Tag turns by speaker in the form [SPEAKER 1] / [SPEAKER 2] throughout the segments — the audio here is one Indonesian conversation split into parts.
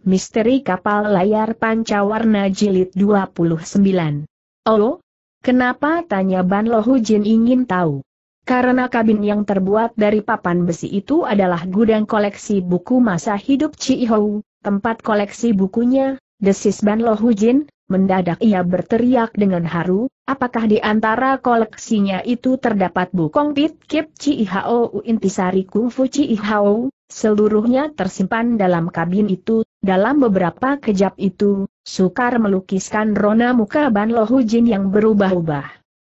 [SPEAKER 1] Misteri Kapal Layar Pancawarna Jilid 29. Oh, kenapa tanya Ban Lohu Jin ingin tahu? Karena kabin yang terbuat dari papan besi itu adalah gudang koleksi buku masa hidup Cihou, tempat koleksi bukunya, desis Ban Lohu Jin, mendadak ia berteriak dengan haru, apakah di antara koleksinya itu terdapat bukong pit kip Hou intisari kungfu Cihou, seluruhnya tersimpan dalam kabin itu dalam beberapa kejap itu, Sukar melukiskan rona muka Ban Lohujin yang berubah-ubah.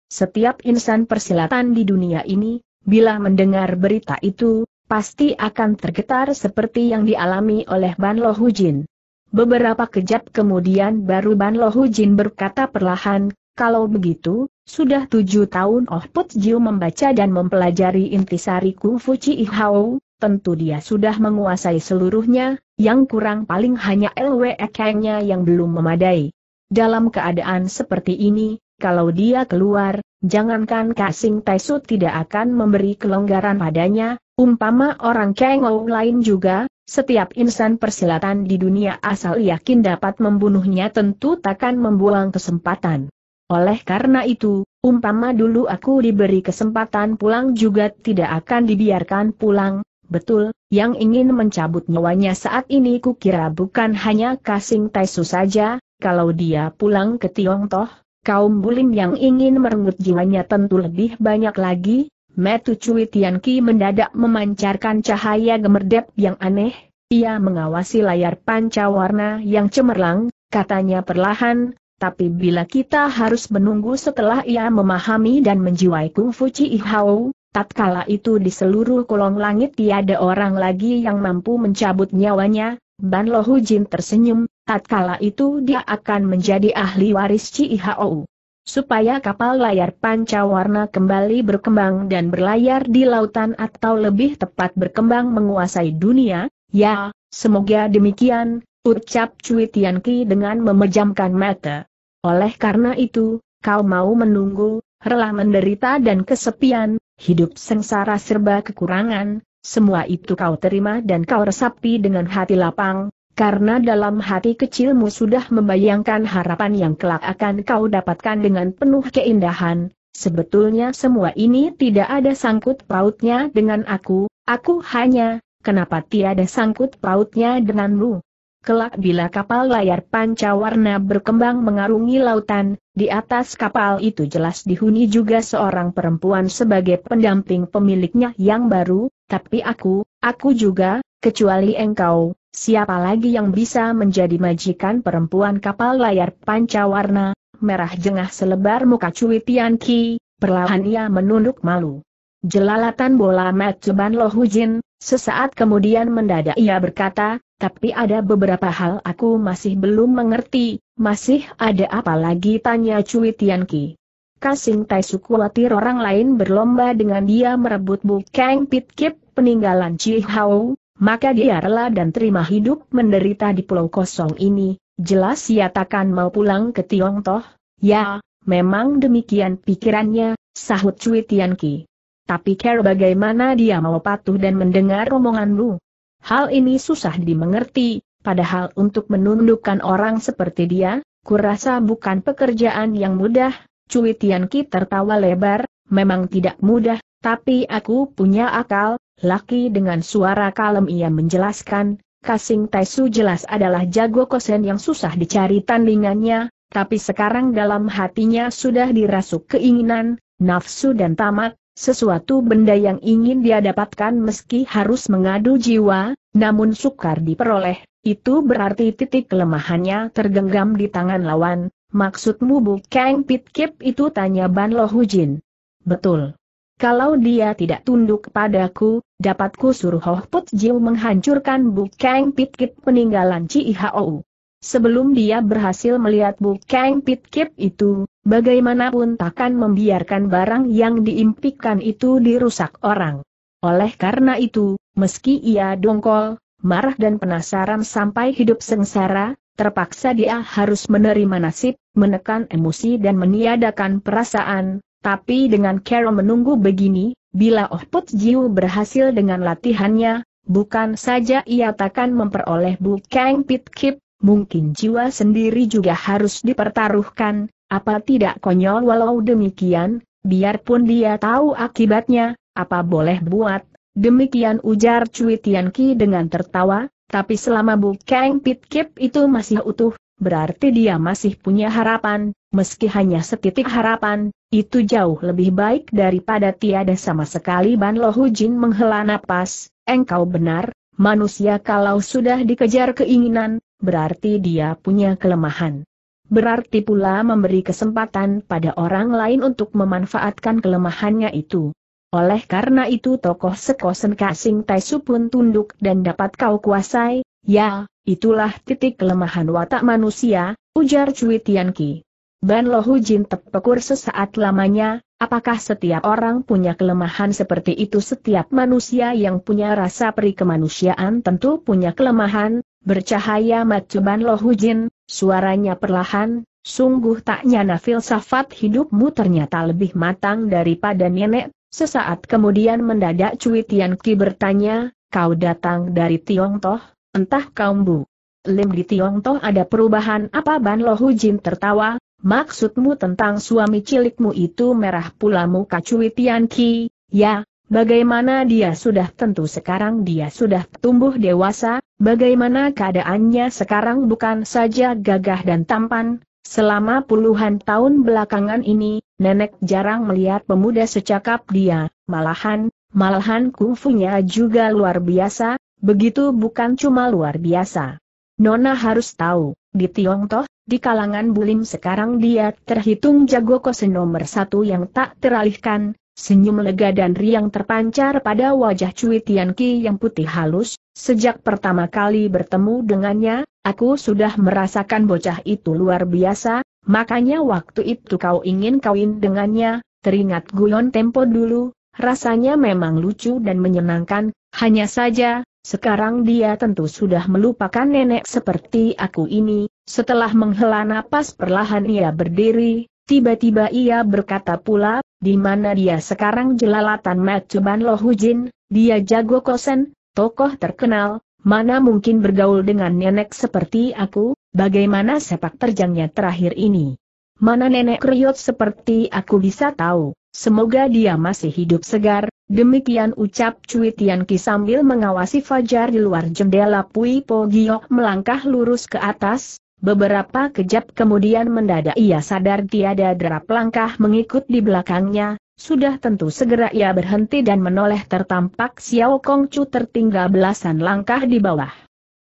[SPEAKER 1] Setiap insan persilatan di dunia ini, bila mendengar berita itu, pasti akan tergetar seperti yang dialami oleh Ban Lohujin. Beberapa kejap kemudian baru Ban Lohujin berkata perlahan, kalau begitu, sudah tujuh tahun Oh Put Jiu membaca dan mempelajari intisari Kung Fu Chi Hao, tentu dia sudah menguasai seluruhnya, yang kurang paling hanya LWEK-nya yang belum memadai. Dalam keadaan seperti ini, kalau dia keluar, jangankan Kasing Taisu tidak akan memberi kelonggaran padanya, umpama orang Kengou lain juga, setiap insan persilatan di dunia asal yakin dapat membunuhnya tentu takkan membuang kesempatan. Oleh karena itu, umpama dulu aku diberi kesempatan pulang juga tidak akan dibiarkan pulang, Betul, yang ingin mencabut nyawanya saat ini kukira bukan hanya Kasing Taisu saja, kalau dia pulang ke Toh, kaum bulim yang ingin merenggut jiwanya tentu lebih banyak lagi. Metu Cui Ki mendadak memancarkan cahaya gemerdep yang aneh, ia mengawasi layar panca warna yang cemerlang, katanya perlahan, tapi bila kita harus menunggu setelah ia memahami dan menjiwai kungfu Ci Hao, Tatkala itu di seluruh kolong langit tiada orang lagi yang mampu mencabut nyawanya, Ban Lo Jin tersenyum, tatkala itu dia akan menjadi ahli waris Cihou. Supaya kapal layar panca warna kembali berkembang dan berlayar di lautan atau lebih tepat berkembang menguasai dunia, ya, semoga demikian, ucap Cui Tianqi dengan memejamkan mata. Oleh karena itu, kau mau menunggu, rela menderita dan kesepian, hidup sengsara serba kekurangan, semua itu kau terima dan kau resapi dengan hati lapang, karena dalam hati kecilmu sudah membayangkan harapan yang kelak akan kau dapatkan dengan penuh keindahan. Sebetulnya semua ini tidak ada sangkut pautnya dengan aku, aku hanya, kenapa tiada sangkut pautnya denganmu? Kelak bila kapal layar panca warna berkembang mengarungi lautan, di atas kapal itu jelas dihuni juga seorang perempuan sebagai pendamping pemiliknya yang baru, tapi aku, aku juga, kecuali engkau, siapa lagi yang bisa menjadi majikan perempuan kapal layar panca warna, merah jengah selebar muka Cui Tian Ki, perlahan ia menunduk malu. Jelalatan bola Hu Lohujin, sesaat kemudian mendadak ia berkata, tapi ada beberapa hal aku masih belum mengerti, masih ada apa lagi tanya Cui Tianqi. Kasing Taisu khawatir orang lain berlomba dengan dia merebut Bukeng Pitkip peninggalan Chi Hao, maka dia rela dan terima hidup menderita di pulau kosong ini, jelas ia takkan mau pulang ke Toh. ya, memang demikian pikirannya, sahut Cui Tianqi. Tapi care bagaimana dia mau patuh dan mendengar omonganmu? Hal ini susah dimengerti, padahal untuk menundukkan orang seperti dia, kurasa bukan pekerjaan yang mudah, Cui Tian tertawa lebar, memang tidak mudah, tapi aku punya akal, laki dengan suara kalem ia menjelaskan, Kasing Taisu jelas adalah jago kosen yang susah dicari tandingannya, tapi sekarang dalam hatinya sudah dirasuk keinginan, nafsu dan tamat, sesuatu benda yang ingin dia dapatkan meski harus mengadu jiwa, namun sukar diperoleh, itu berarti titik kelemahannya tergenggam di tangan lawan, maksudmu Pit Pitkip itu tanya Ban Lo Hujin. Betul. Kalau dia tidak tunduk padaku, dapatku suruh Hoh Put Jiu menghancurkan Pit Pitkip peninggalan Cihou. Sebelum dia berhasil melihat Pit Pitkip itu, bagaimanapun takkan membiarkan barang yang diimpikan itu dirusak orang. Oleh karena itu, meski ia dongkol, marah dan penasaran sampai hidup sengsara, terpaksa dia harus menerima nasib, menekan emosi dan meniadakan perasaan, tapi dengan Carol menunggu begini, bila Oh Put Jiu berhasil dengan latihannya, bukan saja ia takkan memperoleh Kang Pit Kip, mungkin jiwa sendiri juga harus dipertaruhkan, apa tidak konyol walau demikian, biarpun dia tahu akibatnya, apa boleh buat, demikian ujar Cui Ki dengan tertawa, tapi selama Bu Kang Pit Pitkip itu masih utuh, berarti dia masih punya harapan, meski hanya setitik harapan, itu jauh lebih baik daripada tiada sama sekali Ban Lo Jin menghela napas, engkau benar, manusia kalau sudah dikejar keinginan, berarti dia punya kelemahan berarti pula memberi kesempatan pada orang lain untuk memanfaatkan kelemahannya itu. Oleh karena itu tokoh sekosen kasing Taisu pun tunduk dan dapat kau kuasai, ya, itulah titik kelemahan watak manusia, ujar Cui Tianqi. Ban Lohu Jin tepekur sesaat lamanya, apakah setiap orang punya kelemahan seperti itu setiap manusia yang punya rasa perikemanusiaan tentu punya kelemahan, Bercahaya macuban lohujin, suaranya perlahan, sungguh tak nyana filsafat hidupmu ternyata lebih matang daripada nenek. Sesaat kemudian mendadak Cui Tian Ki bertanya, kau datang dari Tiongtoh, entah kaum Bu. Lim di Tiongtoh ada perubahan apa Ban Lohujin tertawa, maksudmu tentang suami cilikmu itu merah pula muka Cui Tian Ki, ya, Bagaimana dia sudah tentu sekarang dia sudah tumbuh dewasa, bagaimana keadaannya sekarang bukan saja gagah dan tampan, Selama puluhan tahun belakangan ini, nenek jarang melihat pemuda secakap dia, malahan, malahan kungfunya juga luar biasa, begitu bukan cuma luar biasa. Nona harus tahu, di Tiongkok, di kalangan bulim sekarang dia terhitung jago kose nomor satu yang tak teralihkan, Senyum lega dan riang terpancar pada wajah Cui Tianqi yang putih halus, sejak pertama kali bertemu dengannya, aku sudah merasakan bocah itu luar biasa, makanya waktu itu kau ingin kawin dengannya, teringat guyon tempo dulu, rasanya memang lucu dan menyenangkan, hanya saja, sekarang dia tentu sudah melupakan nenek seperti aku ini, setelah menghela napas perlahan ia berdiri, Tiba-tiba ia berkata pula, di mana dia sekarang jelalatan Matsuban Lohujin, dia jago kosen, tokoh terkenal, mana mungkin bergaul dengan nenek seperti aku, bagaimana sepak terjangnya terakhir ini. Mana nenek kriot seperti aku bisa tahu, semoga dia masih hidup segar, demikian ucap Cui Tian sambil mengawasi Fajar di luar jendela Pui Po Giok melangkah lurus ke atas, Beberapa kejap kemudian mendadak ia sadar tiada derap langkah mengikut di belakangnya, sudah tentu segera ia berhenti dan menoleh tertampak Xiao Kong Chu tertinggal belasan langkah di bawah.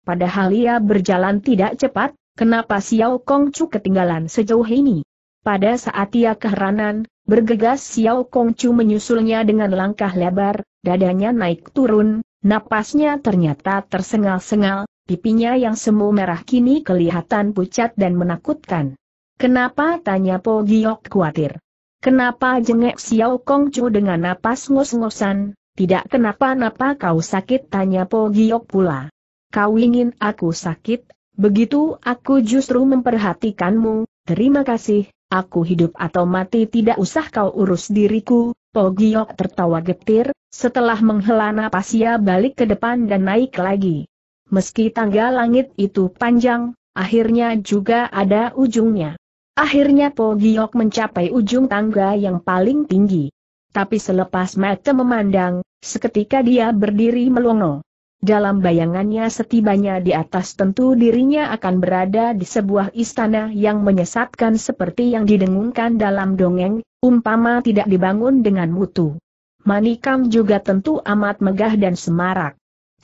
[SPEAKER 1] Padahal ia berjalan tidak cepat, kenapa Xiao Kong Chu ketinggalan sejauh ini? Pada saat ia keheranan, bergegas Xiao Kong Chu menyusulnya dengan langkah lebar, dadanya naik turun, napasnya ternyata tersengal-sengal, pipinya yang semu merah kini kelihatan pucat dan menakutkan. Kenapa tanya Po Giok khawatir? Kenapa jengek Xiao Kong Chu dengan napas ngos-ngosan? Tidak kenapa-napa kau sakit tanya Po Giok pula. Kau ingin aku sakit? Begitu aku justru memperhatikanmu, terima kasih, aku hidup atau mati tidak usah kau urus diriku, Po Giok tertawa getir, setelah menghela napas ia balik ke depan dan naik lagi. Meski tangga langit itu panjang, akhirnya juga ada ujungnya. Akhirnya Po Giok mencapai ujung tangga yang paling tinggi. Tapi selepas mata memandang, seketika dia berdiri melongo. Dalam bayangannya setibanya di atas tentu dirinya akan berada di sebuah istana yang menyesatkan seperti yang didengungkan dalam dongeng, umpama tidak dibangun dengan mutu. Manikam juga tentu amat megah dan semarak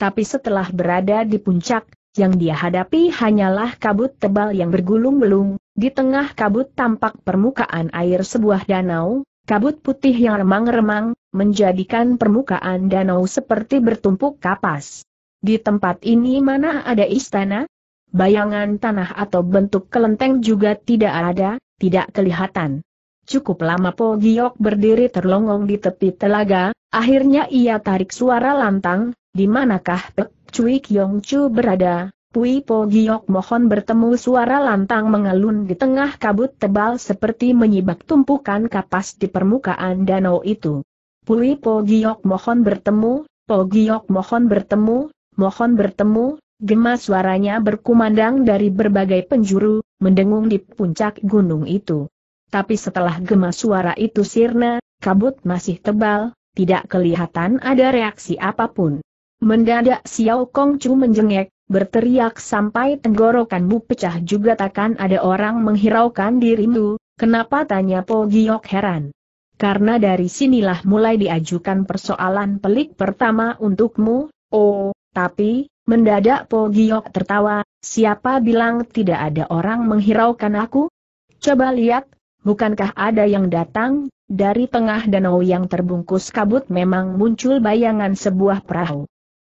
[SPEAKER 1] tapi setelah berada di puncak, yang dia hadapi hanyalah kabut tebal yang bergulung-gulung, di tengah kabut tampak permukaan air sebuah danau, kabut putih yang remang-remang, menjadikan permukaan danau seperti bertumpuk kapas. Di tempat ini mana ada istana? Bayangan tanah atau bentuk kelenteng juga tidak ada, tidak kelihatan. Cukup lama Po Giok berdiri terlongong di tepi telaga, akhirnya ia tarik suara lantang, di manakah Pek Cui Kiong Chu berada? Pui Po Giok mohon bertemu suara lantang mengelun di tengah kabut tebal seperti menyibak tumpukan kapas di permukaan danau itu. Pui Po Giok mohon bertemu, Po Giok mohon bertemu, mohon bertemu, gema suaranya berkumandang dari berbagai penjuru, mendengung di puncak gunung itu. Tapi setelah gema suara itu sirna, kabut masih tebal, tidak kelihatan ada reaksi apapun. Mendadak Xiao Kong Chu menjengek, berteriak sampai tenggorokanmu pecah juga takkan ada orang menghiraukan dirimu, kenapa tanya Po Giok heran. Karena dari sinilah mulai diajukan persoalan pelik pertama untukmu, oh, tapi, mendadak Po Giok tertawa, siapa bilang tidak ada orang menghiraukan aku? Coba lihat, bukankah ada yang datang, dari tengah danau yang terbungkus kabut memang muncul bayangan sebuah perahu.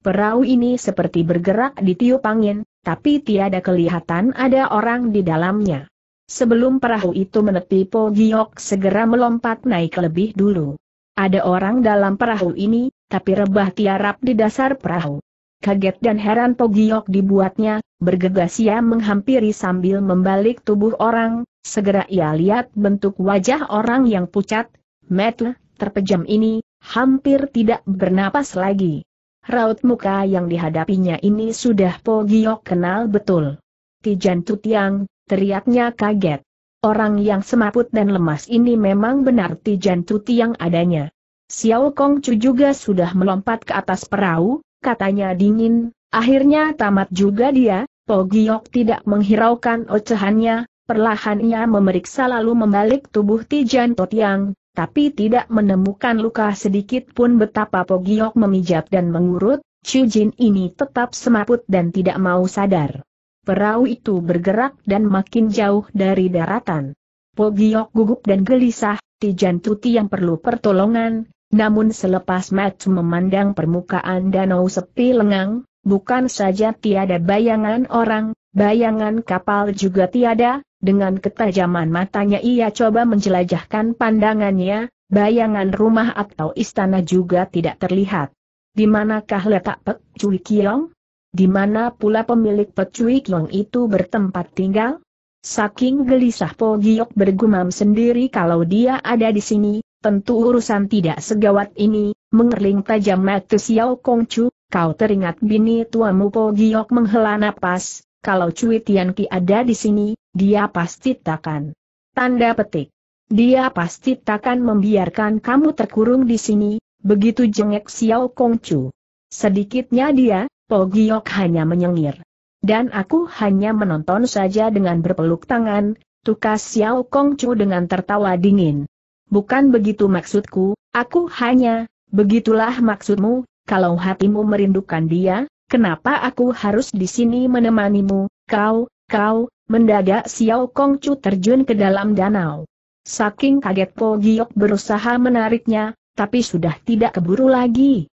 [SPEAKER 1] Perahu ini seperti bergerak di tiup angin, tapi tiada kelihatan ada orang di dalamnya. Sebelum perahu itu menepi Po Giok segera melompat naik lebih dulu. Ada orang dalam perahu ini, tapi rebah tiarap di dasar perahu. Kaget dan heran Po Giok dibuatnya, bergegas ia menghampiri sambil membalik tubuh orang, segera ia lihat bentuk wajah orang yang pucat, metu, terpejam ini, hampir tidak bernapas lagi raut muka yang dihadapinya ini sudah Po Giok kenal betul. Tijan Tutiang, teriaknya kaget. Orang yang semaput dan lemas ini memang benar Tijan Tutiang adanya. Xiao Kong Chu juga sudah melompat ke atas perahu, katanya dingin, akhirnya tamat juga dia, Po Giok tidak menghiraukan ocehannya, perlahan ia memeriksa lalu membalik tubuh Tijan Tutiang, tapi tidak menemukan luka sedikit pun betapa Pogiok memijat dan mengurut, Chujin ini tetap semaput dan tidak mau sadar. Perahu itu bergerak dan makin jauh dari daratan. Pogiok gugup dan gelisah, Tijan Tuti yang perlu pertolongan, namun selepas Mac memandang permukaan danau sepi lengang, bukan saja tiada bayangan orang, bayangan kapal juga tiada, dengan ketajaman matanya ia coba menjelajahkan pandangannya, bayangan rumah atau istana juga tidak terlihat. Di manakah letak Pek Cui Kiong? Di mana pula pemilik Pek Cui Kiong itu bertempat tinggal? Saking gelisah Po Giok bergumam sendiri kalau dia ada di sini, tentu urusan tidak segawat ini, mengerling tajam mata Xiao Kongcu, kau teringat bini tuamu Po Giok menghela napas, kalau Cui Tian Ki ada di sini, dia pasti takkan. Tanda petik. Dia pasti takkan membiarkan kamu terkurung di sini, begitu jengek Xiao Kongcu. Sedikitnya dia, Po Giok hanya menyengir. Dan aku hanya menonton saja dengan berpeluk tangan, tukas Xiao Kongcu dengan tertawa dingin. Bukan begitu maksudku, aku hanya, begitulah maksudmu, kalau hatimu merindukan dia, kenapa aku harus di sini menemanimu, kau, kau, Mendadak Xiao Kong Chu terjun ke dalam danau. Saking kaget Po Giok berusaha menariknya, tapi sudah tidak keburu lagi.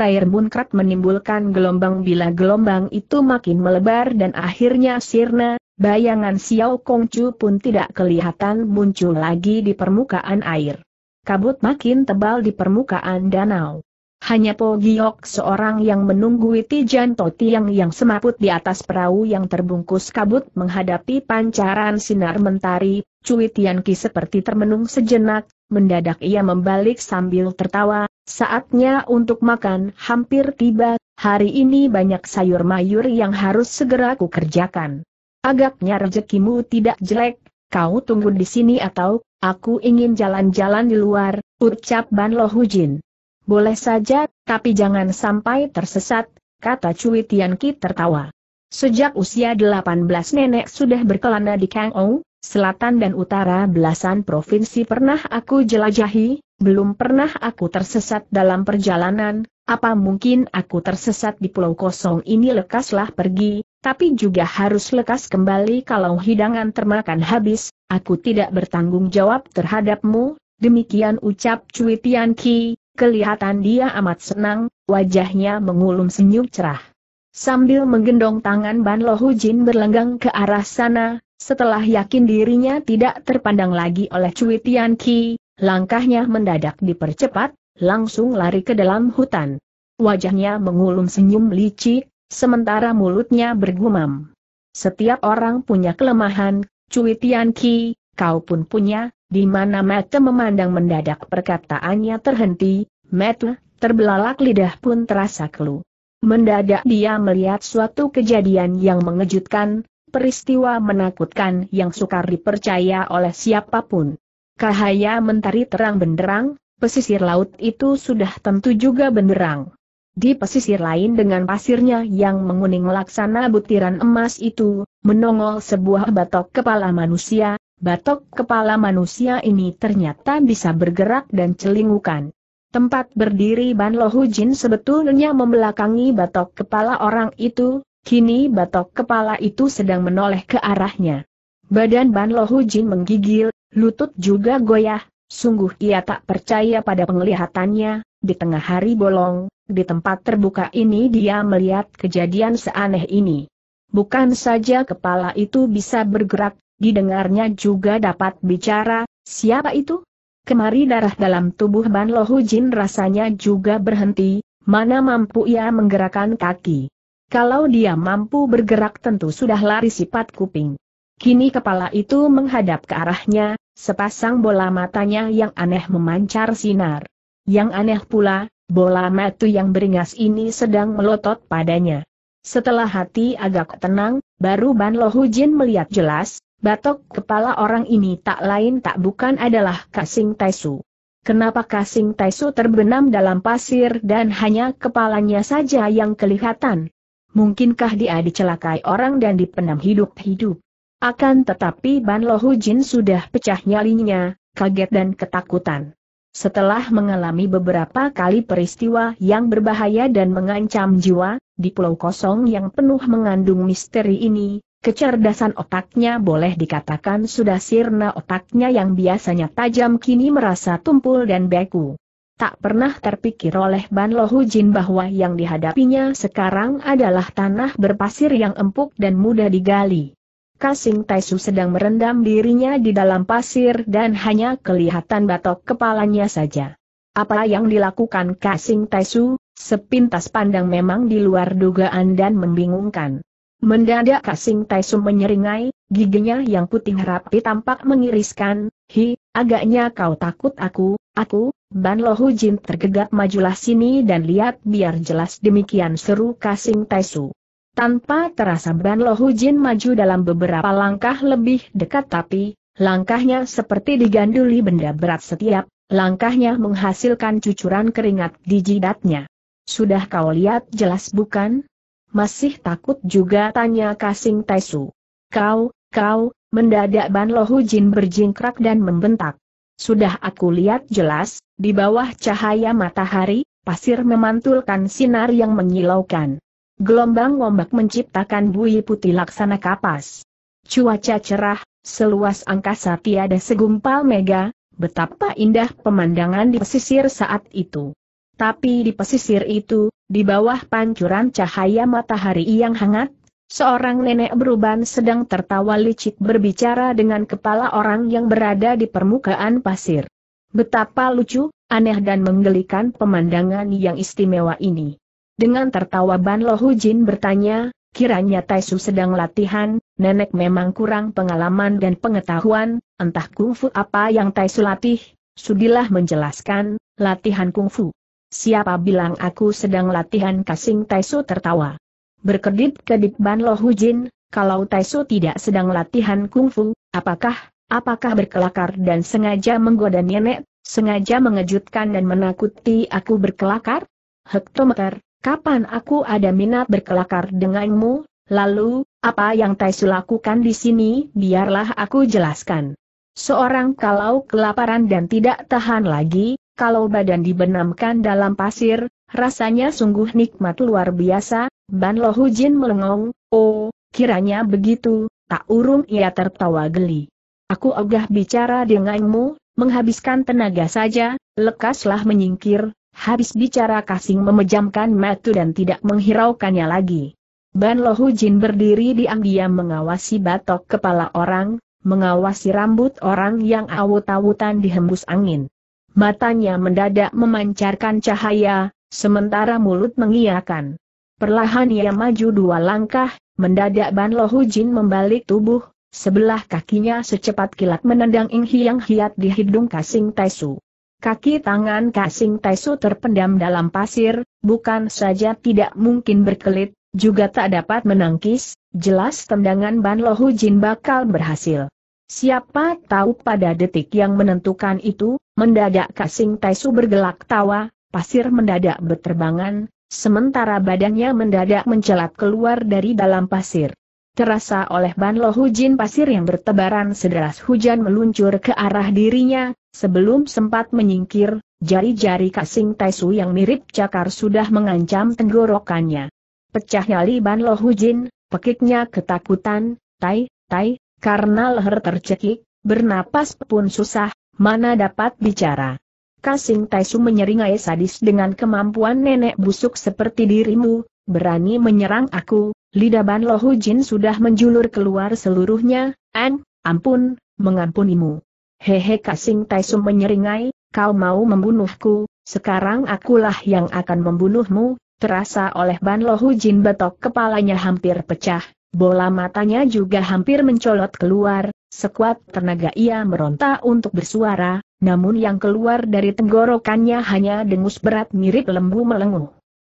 [SPEAKER 1] air munkrat menimbulkan gelombang bila gelombang itu makin melebar dan akhirnya sirna, bayangan Xiao Kong Chu pun tidak kelihatan muncul lagi di permukaan air. Kabut makin tebal di permukaan danau. Hanya Po Giok seorang yang menunggui Tijan Totiang yang semaput di atas perahu yang terbungkus kabut menghadapi pancaran sinar mentari, Cui Tian Ki seperti termenung sejenak, mendadak ia membalik sambil tertawa, saatnya untuk makan hampir tiba, hari ini banyak sayur mayur yang harus segera kukerjakan. Agaknya rezekimu tidak jelek, kau tunggu di sini atau, aku ingin jalan-jalan di luar, ucap Ban Lo Hujin. Boleh saja, tapi jangan sampai tersesat, kata Cui Tianqi tertawa. Sejak usia 18 nenek sudah berkelana di Kang Ou, selatan dan utara belasan provinsi pernah aku jelajahi, belum pernah aku tersesat dalam perjalanan, apa mungkin aku tersesat di pulau kosong ini lekaslah pergi, tapi juga harus lekas kembali kalau hidangan termakan habis, aku tidak bertanggung jawab terhadapmu, demikian ucap Cui Tian Ki, Kelihatan dia amat senang, wajahnya mengulum senyum cerah. Sambil menggendong tangan Ban Lohu Jin berlenggang ke arah sana, setelah yakin dirinya tidak terpandang lagi oleh Cui Tian Ki, langkahnya mendadak dipercepat, langsung lari ke dalam hutan. Wajahnya mengulum senyum licik, sementara mulutnya bergumam. Setiap orang punya kelemahan, Cui Tian Ki, kau pun punya, di mana Mata memandang mendadak perkataannya terhenti, Mata terbelalak lidah pun terasa kelu. Mendadak dia melihat suatu kejadian yang mengejutkan, peristiwa menakutkan yang sukar dipercaya oleh siapapun. Cahaya mentari terang benderang, pesisir laut itu sudah tentu juga benderang. Di pesisir lain dengan pasirnya yang menguning laksana butiran emas itu, menongol sebuah batok kepala manusia, Batok kepala manusia ini ternyata bisa bergerak dan celingukan. Tempat berdiri Ban Jin sebetulnya membelakangi batok kepala orang itu, kini batok kepala itu sedang menoleh ke arahnya. Badan Ban Jin menggigil, lutut juga goyah, sungguh ia tak percaya pada penglihatannya, di tengah hari bolong, di tempat terbuka ini dia melihat kejadian seaneh ini. Bukan saja kepala itu bisa bergerak, didengarnya juga dapat bicara, siapa itu? Kemari darah dalam tubuh Ban Lohu Jin rasanya juga berhenti, mana mampu ia menggerakkan kaki. Kalau dia mampu bergerak tentu sudah lari sifat kuping. Kini kepala itu menghadap ke arahnya, sepasang bola matanya yang aneh memancar sinar. Yang aneh pula, bola matu yang beringas ini sedang melotot padanya. Setelah hati agak tenang, baru Ban Lohu Jin melihat jelas, Batok kepala orang ini tak lain tak bukan adalah Kasing Taisu. Kenapa Kasing Taisu terbenam dalam pasir dan hanya kepalanya saja yang kelihatan? Mungkinkah dia dicelakai orang dan dipenam hidup-hidup? Akan tetapi Ban Jin sudah pecah nyalinya, kaget dan ketakutan. Setelah mengalami beberapa kali peristiwa yang berbahaya dan mengancam jiwa, di pulau kosong yang penuh mengandung misteri ini, Kecerdasan otaknya boleh dikatakan sudah sirna otaknya yang biasanya tajam kini merasa tumpul dan beku. Tak pernah terpikir oleh Ban Lohujin bahwa yang dihadapinya sekarang adalah tanah berpasir yang empuk dan mudah digali. Kasing Taisu sedang merendam dirinya di dalam pasir dan hanya kelihatan batok kepalanya saja. Apa yang dilakukan Kasing Taisu, sepintas pandang memang di luar dugaan dan membingungkan. Mendadak Kasing Taisu menyeringai, giginya yang putih rapi tampak mengiriskan, Hi, agaknya kau takut aku, aku, Ban Lohu Jin tergegap majulah sini dan lihat biar jelas demikian seru Kasing Taisu. Tanpa terasa Ban Lohu Jin maju dalam beberapa langkah lebih dekat tapi, langkahnya seperti diganduli benda berat setiap, langkahnya menghasilkan cucuran keringat di jidatnya. Sudah kau lihat jelas bukan? Masih takut juga tanya Kasing Taisu. Kau, kau, mendadak Ban Lohu Jin berjingkrak dan membentak. Sudah aku lihat jelas, di bawah cahaya matahari, pasir memantulkan sinar yang menyilaukan. Gelombang ombak menciptakan bui putih laksana kapas. Cuaca cerah, seluas angkasa tiada segumpal mega, betapa indah pemandangan di pesisir saat itu. Tapi di pesisir itu, di bawah pancuran cahaya matahari yang hangat, seorang nenek beruban sedang tertawa licik berbicara dengan kepala orang yang berada di permukaan pasir. Betapa lucu, aneh dan menggelikan pemandangan yang istimewa ini. Dengan tertawa Ban Lo Jin bertanya, kiranya Taisu sedang latihan, nenek memang kurang pengalaman dan pengetahuan, entah kungfu apa yang Taisu latih, sudilah menjelaskan, latihan kungfu. Siapa bilang aku sedang latihan kasing Taisu tertawa. Berkedip-kedip Ban Lo Hujin, kalau Taisu tidak sedang latihan kungfu, apakah, apakah berkelakar dan sengaja menggoda nenek, sengaja mengejutkan dan menakuti aku berkelakar? Hektometer, kapan aku ada minat berkelakar denganmu? Lalu, apa yang Taisu lakukan di sini, biarlah aku jelaskan. Seorang kalau kelaparan dan tidak tahan lagi, kalau badan dibenamkan dalam pasir, rasanya sungguh nikmat luar biasa, Ban Lohu Jin melengong, oh, kiranya begitu, tak urung ia tertawa geli. Aku ogah bicara denganmu, menghabiskan tenaga saja, lekaslah menyingkir, habis bicara Kasing memejamkan matu dan tidak menghiraukannya lagi. Ban Lohu Jin berdiri diam-diam mengawasi batok kepala orang, mengawasi rambut orang yang awut-awutan dihembus angin matanya mendadak memancarkan cahaya, sementara mulut mengiakan. Perlahan ia maju dua langkah, mendadak Ban Lohu Jin membalik tubuh, sebelah kakinya secepat kilat menendang Ing Hiang Hiat di hidung Kasing Taisu. Kaki tangan Kasing Taisu terpendam dalam pasir, bukan saja tidak mungkin berkelit, juga tak dapat menangkis, jelas tendangan Ban Lohu Jin bakal berhasil. Siapa tahu pada detik yang menentukan itu, mendadak Kasing Taisu bergelak tawa, pasir mendadak berterbangan, sementara badannya mendadak mencelat keluar dari dalam pasir. Terasa oleh ban lohujin pasir yang bertebaran sederas hujan meluncur ke arah dirinya, sebelum sempat menyingkir, jari-jari Kasing Taisu yang mirip cakar sudah mengancam tenggorokannya. Pecah Pecahnya liban lohujin, pekiknya ketakutan, tai, tai, karena leher tercekik, bernapas pun susah, mana dapat bicara. Kasing Taisu menyeringai sadis dengan kemampuan nenek busuk seperti dirimu, berani menyerang aku, lidah Ban Lohu Jin sudah menjulur keluar seluruhnya, an, ampun, mengampunimu. Hehe Kasing Taisu menyeringai, kau mau membunuhku, sekarang akulah yang akan membunuhmu, terasa oleh Ban Lohu Jin betok kepalanya hampir pecah, Bola matanya juga hampir mencolot keluar, sekuat tenaga ia meronta untuk bersuara, namun yang keluar dari tenggorokannya hanya dengus berat mirip lembu melenguh.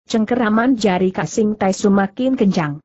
[SPEAKER 1] Cengkeraman jari kasing Tai makin kencang.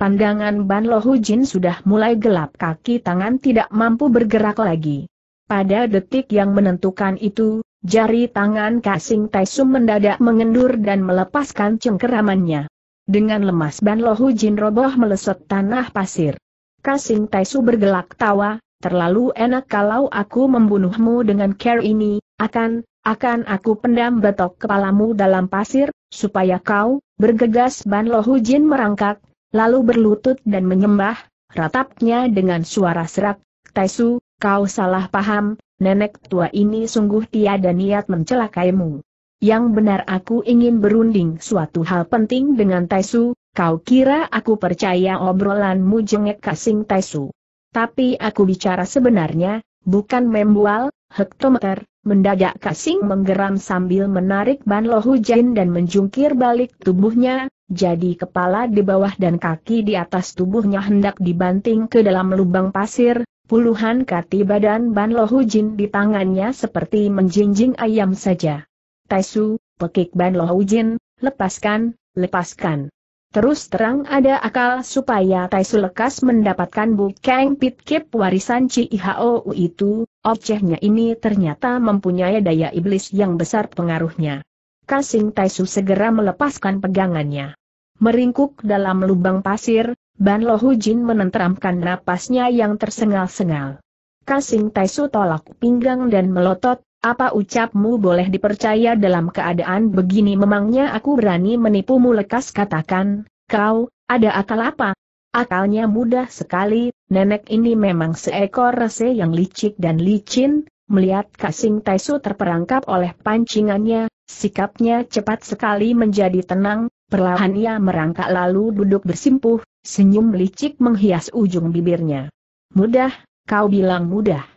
[SPEAKER 1] Pandangan Ban Lohu Jin sudah mulai gelap kaki tangan tidak mampu bergerak lagi. Pada detik yang menentukan itu, jari tangan kasing Tai Su mendadak mengendur dan melepaskan cengkeramannya. Dengan lemas Ban Lohu Jin roboh meleset tanah pasir. Kasing Taisu bergelak tawa, terlalu enak kalau aku membunuhmu dengan care ini, akan, akan aku pendam betok kepalamu dalam pasir, supaya kau, bergegas Ban Lohu Jin merangkak, lalu berlutut dan menyembah, ratapnya dengan suara serak, Taisu, kau salah paham, nenek tua ini sungguh tiada niat mencelakaimu yang benar aku ingin berunding suatu hal penting dengan Taisu, kau kira aku percaya obrolanmu jengek kasing Taisu. Tapi aku bicara sebenarnya, bukan membual, hektometer, mendadak kasing menggeram sambil menarik ban hujan dan menjungkir balik tubuhnya, jadi kepala di bawah dan kaki di atas tubuhnya hendak dibanting ke dalam lubang pasir, puluhan kati badan ban lohu jin di tangannya seperti menjinjing ayam saja. Taisu, pekik Ban Hujin, lepaskan, lepaskan. Terus terang ada akal supaya Taisu lekas mendapatkan bukeng pitkip warisan Cihou itu, objeknya ini ternyata mempunyai daya iblis yang besar pengaruhnya. Kasing Taisu segera melepaskan pegangannya. Meringkuk dalam lubang pasir, Ban Lohujin menenteramkan napasnya yang tersengal-sengal. Kasing Taisu tolak pinggang dan melotot, apa ucapmu boleh dipercaya dalam keadaan begini memangnya aku berani menipumu lekas katakan, kau, ada akal apa? Akalnya mudah sekali, nenek ini memang seekor rese yang licik dan licin, melihat Kasing Taisu terperangkap oleh pancingannya, sikapnya cepat sekali menjadi tenang, perlahan ia merangkak lalu duduk bersimpuh, senyum licik menghias ujung bibirnya. Mudah, kau bilang mudah.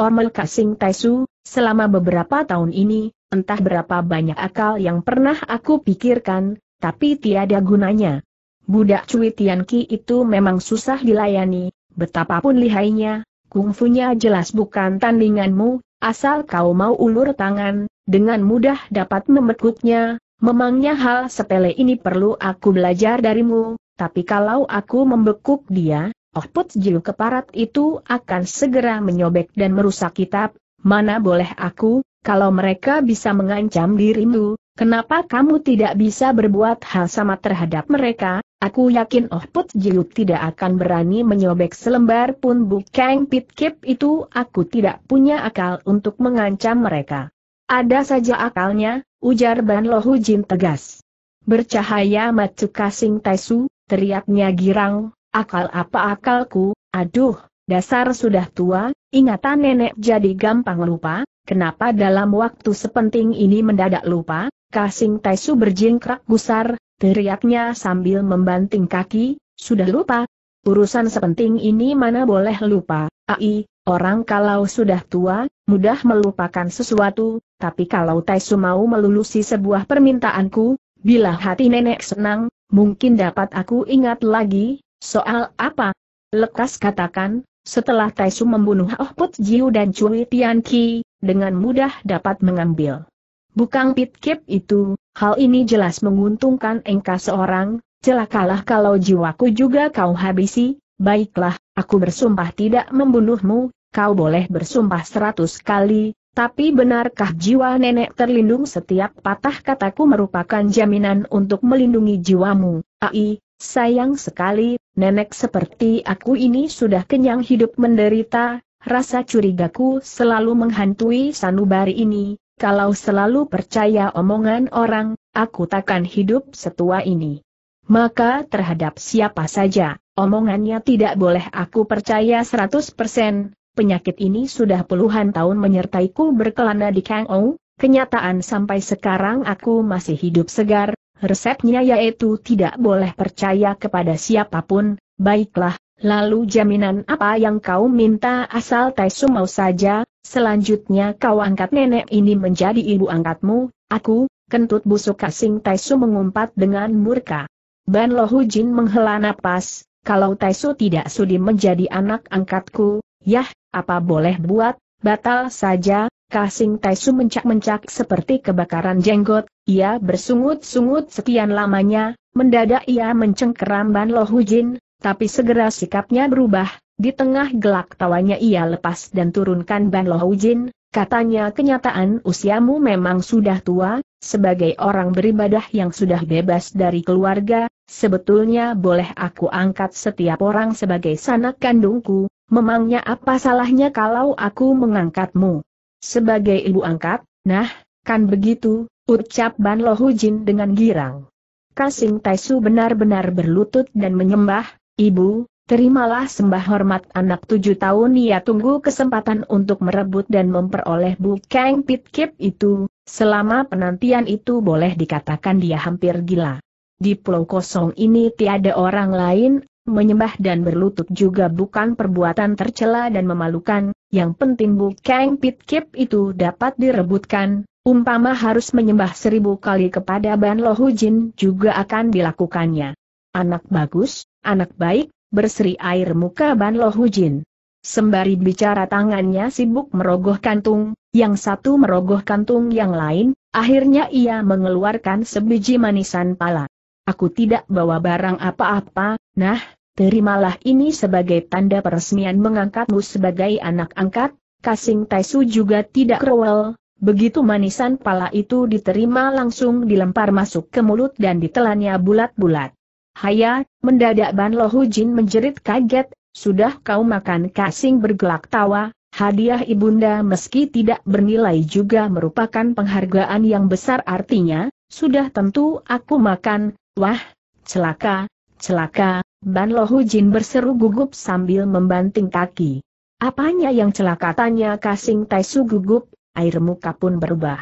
[SPEAKER 1] Orman Kasing Taisu, selama beberapa tahun ini, entah berapa banyak akal yang pernah aku pikirkan, tapi tiada gunanya. Budak Cui Ki itu memang susah dilayani, betapapun lihainya, kungfunya jelas bukan tandinganmu, asal kau mau ulur tangan, dengan mudah dapat memekuknya, memangnya hal sepele ini perlu aku belajar darimu, tapi kalau aku membekuk dia, Oh put Jilu keparat itu akan segera menyobek dan merusak kitab, mana boleh aku, kalau mereka bisa mengancam dirimu, kenapa kamu tidak bisa berbuat hal sama terhadap mereka, aku yakin Oh put Jilu tidak akan berani menyobek selembar pun bukeng pitkip itu aku tidak punya akal untuk mengancam mereka. Ada saja akalnya, ujar Ban Jin tegas. Bercahaya Matsuka Sing Taisu, teriaknya girang, Akal apa akalku, aduh, dasar sudah tua, ingatan nenek jadi gampang lupa, kenapa dalam waktu sepenting ini mendadak lupa, Kasing Taisu berjingkrak gusar, teriaknya sambil membanting kaki, sudah lupa. Urusan sepenting ini mana boleh lupa, ai, Orang kalau sudah tua, mudah melupakan sesuatu, tapi kalau Taisu mau melulusi sebuah permintaanku, bila hati nenek senang, mungkin dapat aku ingat lagi, Soal apa? Lekas katakan, setelah Taisu membunuh Oh Put Jiu dan Cui Tianqi, dengan mudah dapat mengambil. Bukang Kip itu, hal ini jelas menguntungkan engkau seorang, celakalah kalau jiwaku juga kau habisi, baiklah, aku bersumpah tidak membunuhmu, kau boleh bersumpah seratus kali, tapi benarkah jiwa nenek terlindung setiap patah kataku merupakan jaminan untuk melindungi jiwamu? Ai, Sayang sekali, nenek seperti aku ini sudah kenyang hidup menderita, rasa curigaku selalu menghantui sanubari ini, kalau selalu percaya omongan orang, aku takkan hidup setua ini. Maka terhadap siapa saja, omongannya tidak boleh aku percaya 100%, penyakit ini sudah puluhan tahun menyertaiku berkelana di Kang Ou, kenyataan sampai sekarang aku masih hidup segar, Resepnya yaitu tidak boleh percaya kepada siapapun, baiklah, lalu jaminan apa yang kau minta asal Taisu mau saja, selanjutnya kau angkat nenek ini menjadi ibu angkatmu, aku, kentut busuk asing Taisu mengumpat dengan murka. Ban Lohujin menghela napas, kalau Taisu tidak sudi menjadi anak angkatku, yah, apa boleh buat, Batal saja, Kasing Taisu mencak-mencak seperti kebakaran jenggot, ia bersungut-sungut sekian lamanya, mendadak ia mencengkeram Ban Lohujin, tapi segera sikapnya berubah, di tengah gelak tawanya ia lepas dan turunkan Ban Lohujin, katanya kenyataan usiamu memang sudah tua, sebagai orang beribadah yang sudah bebas dari keluarga, sebetulnya boleh aku angkat setiap orang sebagai sanak kandungku, Memangnya apa salahnya kalau aku mengangkatmu? Sebagai ibu angkat, nah, kan begitu, ucap Ban Lohujin dengan girang. Kasing Taisu benar-benar berlutut dan menyembah, Ibu, terimalah sembah hormat anak tujuh tahun ia tunggu kesempatan untuk merebut dan memperoleh Pit pitkip itu, selama penantian itu boleh dikatakan dia hampir gila. Di pulau kosong ini tiada orang lain, menyembah dan berlutut juga bukan perbuatan tercela dan memalukan, yang penting Bu Kang Pit Kip itu dapat direbutkan, umpama harus menyembah seribu kali kepada Ban Lohu Jin juga akan dilakukannya. Anak bagus, anak baik, berseri air muka Ban Lohu Jin. Sembari bicara tangannya sibuk merogoh kantung, yang satu merogoh kantung yang lain, akhirnya ia mengeluarkan sebiji manisan pala. Aku tidak bawa barang apa-apa, nah, terimalah ini sebagai tanda peresmian mengangkatmu sebagai anak angkat, Kasing Taisu juga tidak rewel, begitu manisan pala itu diterima langsung dilempar masuk ke mulut dan ditelannya bulat-bulat. Haya, mendadak Ban Lohu Jin menjerit kaget, sudah kau makan Kasing bergelak tawa, hadiah ibunda meski tidak bernilai juga merupakan penghargaan yang besar artinya, sudah tentu aku makan, wah, celaka, Celaka, Ban Lohu Jin berseru gugup sambil membanting kaki. Apanya yang celaka tanya Kasing Taisu gugup, air muka pun berubah.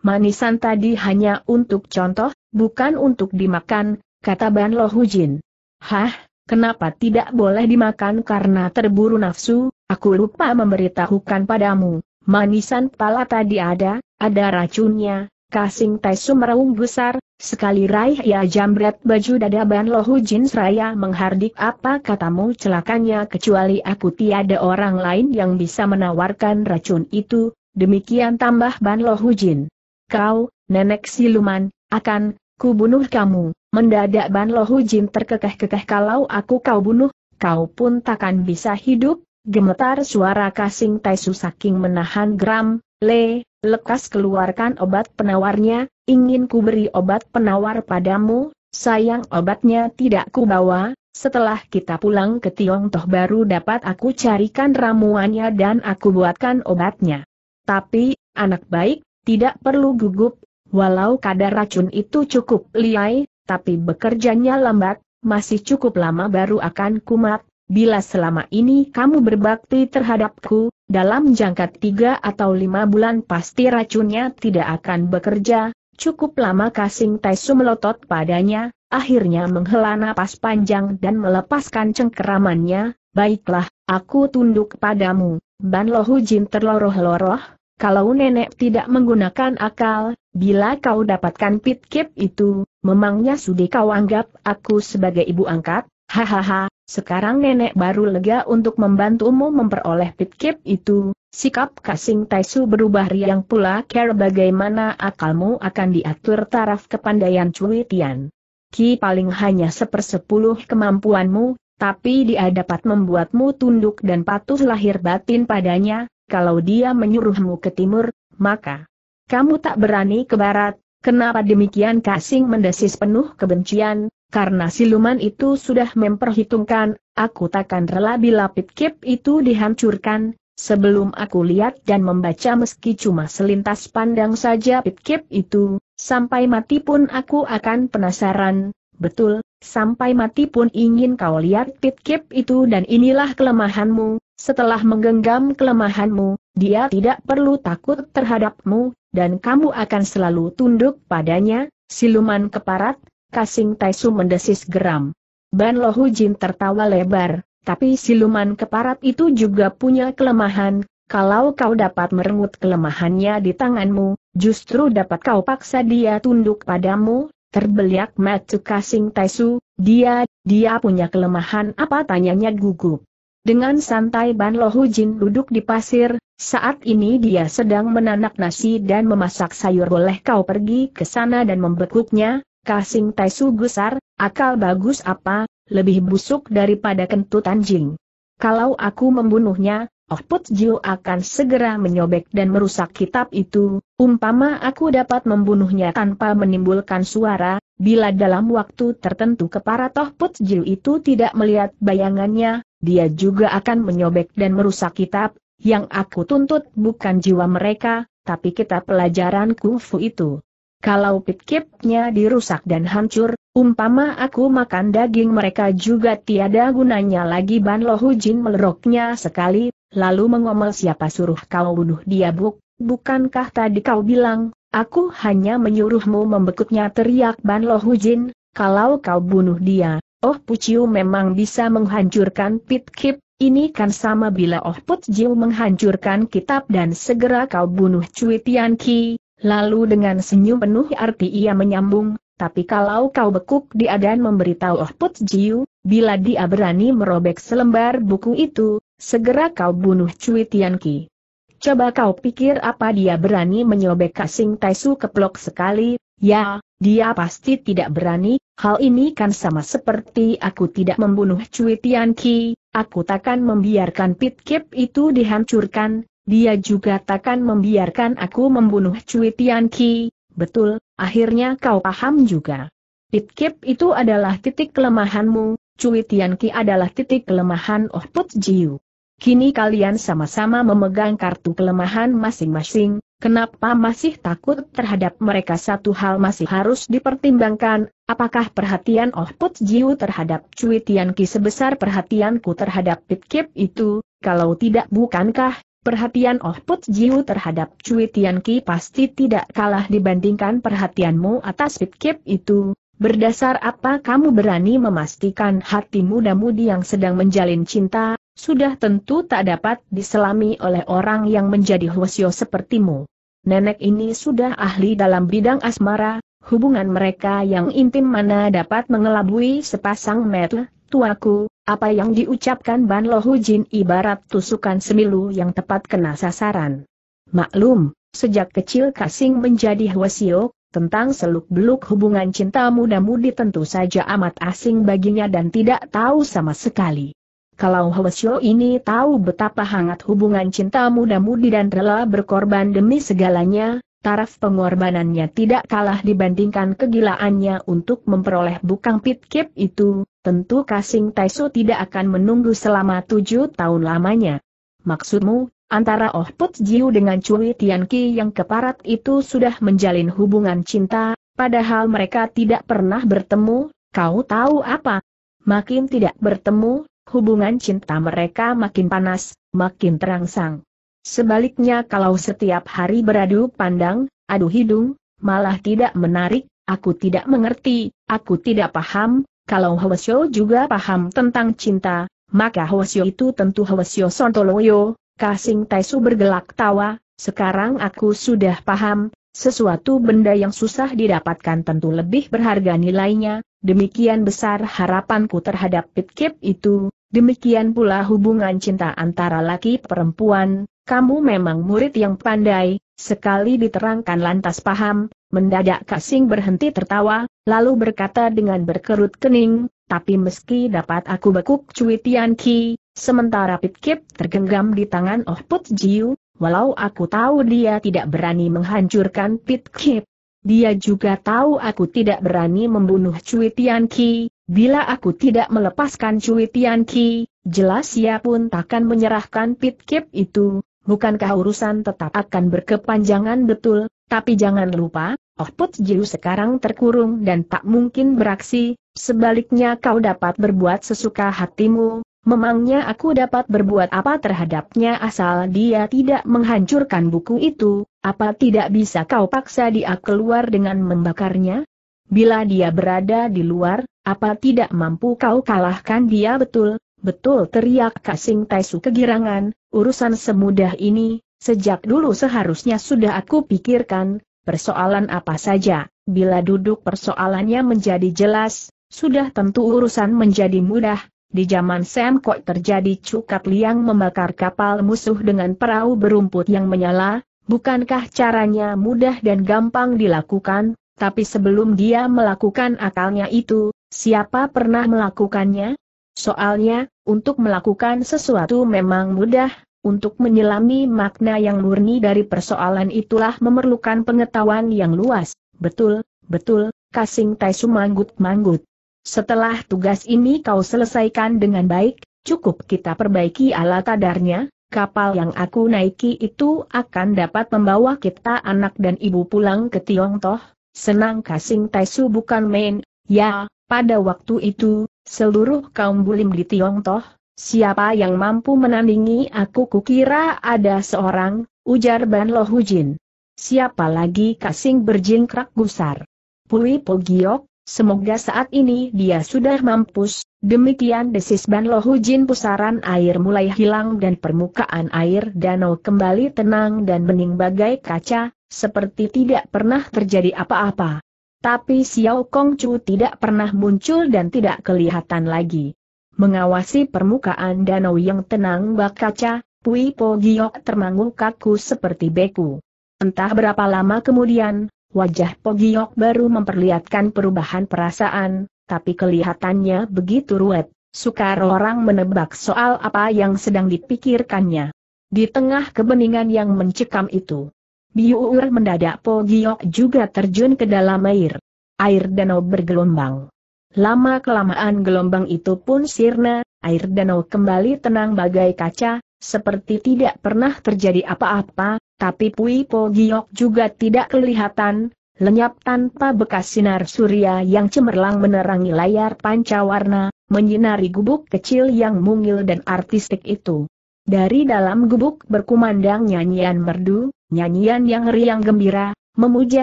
[SPEAKER 1] Manisan tadi hanya untuk contoh, bukan untuk dimakan, kata Ban Lohu Jin. Hah, kenapa tidak boleh dimakan karena terburu nafsu, aku lupa memberitahukan padamu, manisan pala tadi ada, ada racunnya, Kasing Taisu meraung besar, sekali raih ia jambret baju dada Ban Lohu Jin Seraya menghardik apa katamu celakanya kecuali aku tiada orang lain yang bisa menawarkan racun itu, demikian tambah Ban Lohu Jin. Kau, nenek siluman, akan, ku bunuh kamu, mendadak Ban Lohu Jin terkekeh-kekeh kalau aku kau bunuh, kau pun takkan bisa hidup, gemetar suara Kasing Taisu saking menahan geram, le, Lekas keluarkan obat penawarnya, ingin ku beri obat penawar padamu, sayang obatnya tidak ku bawa, setelah kita pulang ke Toh baru dapat aku carikan ramuannya dan aku buatkan obatnya. Tapi, anak baik, tidak perlu gugup, walau kadar racun itu cukup liai, tapi bekerjanya lambat, masih cukup lama baru akan kumat, Bila selama ini kamu berbakti terhadapku, dalam jangka tiga atau lima bulan pasti racunnya tidak akan bekerja, cukup lama Kasing Taisu melotot padanya, akhirnya menghela napas panjang dan melepaskan cengkeramannya, baiklah, aku tunduk padamu, Ban Lohu Jin terloroh-loroh, kalau nenek tidak menggunakan akal, bila kau dapatkan pitkip itu, memangnya sudi kau anggap aku sebagai ibu angkat? Hahaha, sekarang nenek baru lega untuk membantumu memperoleh pitkip itu, sikap Kasing Taisu berubah riang pula care bagaimana akalmu akan diatur taraf kepandaian Cui Tian. Ki paling hanya sepersepuluh kemampuanmu, tapi dia dapat membuatmu tunduk dan patuh lahir batin padanya, kalau dia menyuruhmu ke timur, maka kamu tak berani ke barat, Kenapa demikian Kasing mendesis penuh kebencian, karena siluman itu sudah memperhitungkan, aku takkan rela bila pitkip itu dihancurkan, sebelum aku lihat dan membaca meski cuma selintas pandang saja pitkip itu, sampai mati pun aku akan penasaran, betul, sampai mati pun ingin kau lihat pitkip itu dan inilah kelemahanmu, setelah menggenggam kelemahanmu, dia tidak perlu takut terhadapmu, dan kamu akan selalu tunduk padanya, siluman keparat, Kasing Taisu mendesis geram. Ban Lohu Jin tertawa lebar, tapi siluman keparat itu juga punya kelemahan, kalau kau dapat merengut kelemahannya di tanganmu, justru dapat kau paksa dia tunduk padamu, terbeliak matu Kasing Taisu, dia, dia punya kelemahan apa tanyanya gugup. Dengan santai Ban Lohu Jin duduk di pasir, saat ini dia sedang menanak nasi dan memasak sayur boleh kau pergi ke sana dan membekuknya, Kasing Taisu gusar, akal bagus apa, lebih busuk daripada kentut anjing. Kalau aku membunuhnya, Oh Put Jiu akan segera menyobek dan merusak kitab itu, umpama aku dapat membunuhnya tanpa menimbulkan suara, bila dalam waktu tertentu kepala Toh Put Jiu itu tidak melihat bayangannya, dia juga akan menyobek dan merusak kitab, yang aku tuntut bukan jiwa mereka, tapi kitab pelajaran kungfu itu. Kalau pitkipnya dirusak dan hancur, umpama aku makan daging mereka juga tiada gunanya lagi Ban Lohujin meleroknya sekali, lalu mengomel siapa suruh kau bunuh dia buk, bukankah tadi kau bilang, aku hanya menyuruhmu membekutnya teriak Ban Lohujin, kalau kau bunuh dia, Oh Puciu memang bisa menghancurkan Pitkip, ini kan sama bila Oh Puciu menghancurkan kitab dan segera kau bunuh Cui Tian Ki, Lalu dengan senyum penuh arti ia menyambung, tapi kalau kau bekuk dia dan memberitahu Oh Put Jiu, bila dia berani merobek selembar buku itu, segera kau bunuh Cui Tian Ki. Coba kau pikir apa dia berani menyobek Kasing Taisu keplok sekali, ya, dia pasti tidak berani, hal ini kan sama seperti aku tidak membunuh Cui Tian Ki, aku takkan membiarkan Pit Kip itu dihancurkan, dia juga takkan membiarkan aku membunuh Cui Tian Ki, betul, akhirnya kau paham juga. Pitkip itu adalah titik kelemahanmu, Cui Tian Ki adalah titik kelemahan Oh Put Jiu. Kini kalian sama-sama memegang kartu kelemahan masing-masing, kenapa masih takut terhadap mereka satu hal masih harus dipertimbangkan, apakah perhatian Oh Put Jiu terhadap Cui Tian Ki sebesar perhatianku terhadap Pitkip itu, kalau tidak bukankah Perhatian Oh Put Jiu terhadap Cui Tian Ki pasti tidak kalah dibandingkan perhatianmu atas Pit Kip itu. Berdasar apa kamu berani memastikan hati muda-mudi yang sedang menjalin cinta, sudah tentu tak dapat diselami oleh orang yang menjadi hwasyo sepertimu. Nenek ini sudah ahli dalam bidang asmara, hubungan mereka yang intim mana dapat mengelabui sepasang metel, tuaku, apa yang diucapkan Ban Lohu Jin ibarat tusukan semilu yang tepat kena sasaran. Maklum, sejak kecil Kasing menjadi Hwasio, tentang seluk-beluk hubungan cinta muda-mudi tentu saja amat asing baginya dan tidak tahu sama sekali. Kalau Hwasio ini tahu betapa hangat hubungan cinta muda-mudi dan rela berkorban demi segalanya, taraf pengorbanannya tidak kalah dibandingkan kegilaannya untuk memperoleh bukang pitkip itu, tentu Kasing Taisu tidak akan menunggu selama tujuh tahun lamanya. Maksudmu, antara Oh Put Jiu dengan Cui Tianqi yang keparat itu sudah menjalin hubungan cinta, padahal mereka tidak pernah bertemu, kau tahu apa? Makin tidak bertemu, hubungan cinta mereka makin panas, makin terangsang. Sebaliknya kalau setiap hari beradu pandang, adu hidung, malah tidak menarik, aku tidak mengerti, aku tidak paham, kalau Hwasyo juga paham tentang cinta, maka Hwasyo itu tentu Hwasyo Sontoloyo, Kasing Taisu bergelak tawa, sekarang aku sudah paham, sesuatu benda yang susah didapatkan tentu lebih berharga nilainya, demikian besar harapanku terhadap pitkip itu, Demikian pula hubungan cinta antara laki perempuan, kamu memang murid yang pandai, sekali diterangkan lantas paham, mendadak Kasing berhenti tertawa, lalu berkata dengan berkerut kening, tapi meski dapat aku bekuk Cui Tian Ki, sementara Pit Kip tergenggam di tangan Oh Put Jiu, walau aku tahu dia tidak berani menghancurkan Pit Kip. Dia juga tahu aku tidak berani membunuh Cui Tian Ki, Bila aku tidak melepaskan Cui Tian Ki, jelas ia pun takkan menyerahkan pit kip itu, bukankah urusan tetap akan berkepanjangan betul, tapi jangan lupa, Oh Put Jiu sekarang terkurung dan tak mungkin beraksi, sebaliknya kau dapat berbuat sesuka hatimu, memangnya aku dapat berbuat apa terhadapnya asal dia tidak menghancurkan buku itu, apa tidak bisa kau paksa dia keluar dengan membakarnya? Bila dia berada di luar, apa tidak mampu kau kalahkan dia betul? Betul teriak Kasing Taisu kegirangan, urusan semudah ini, sejak dulu seharusnya sudah aku pikirkan, persoalan apa saja, bila duduk persoalannya menjadi jelas, sudah tentu urusan menjadi mudah, di zaman Sam Kok terjadi cukat liang membakar kapal musuh dengan perahu berumput yang menyala, bukankah caranya mudah dan gampang dilakukan? Tapi sebelum dia melakukan akalnya itu, siapa pernah melakukannya? Soalnya, untuk melakukan sesuatu memang mudah, untuk menyelami makna yang murni dari persoalan itulah memerlukan pengetahuan yang luas. Betul, betul, Kasing Taisu manggut-manggut. Setelah tugas ini kau selesaikan dengan baik, cukup kita perbaiki ala kadarnya, kapal yang aku naiki itu akan dapat membawa kita anak dan ibu pulang ke Tiongkok, Senang Kasing Taisu bukan main, ya, pada waktu itu, seluruh kaum bulim di Tiongtoh, siapa yang mampu menandingi aku kukira ada seorang, ujar Ban Lo Hujin. Siapa lagi Kasing berjingkrak gusar. Pui Pogiok, semoga saat ini dia sudah mampus, demikian desis Ban Lo Hujin pusaran air mulai hilang dan permukaan air danau kembali tenang dan bening bagai kaca, seperti tidak pernah terjadi apa-apa. Tapi Xiao Kong Chu tidak pernah muncul dan tidak kelihatan lagi. Mengawasi permukaan danau yang tenang bak kaca, Pui Po Giok termangu kaku seperti beku. Entah berapa lama kemudian, wajah Po Giok baru memperlihatkan perubahan perasaan, tapi kelihatannya begitu ruwet, sukar orang menebak soal apa yang sedang dipikirkannya. Di tengah kebeningan yang mencekam itu, Biuur mendadak Po Giok juga terjun ke dalam air. Air danau bergelombang. Lama kelamaan gelombang itu pun sirna, air danau kembali tenang bagai kaca, seperti tidak pernah terjadi apa-apa, tapi Pui Po Giok juga tidak kelihatan, lenyap tanpa bekas sinar surya yang cemerlang menerangi layar panca warna, menyinari gubuk kecil yang mungil dan artistik itu. Dari dalam gubuk berkumandang nyanyian merdu, nyanyian yang riang gembira, memuja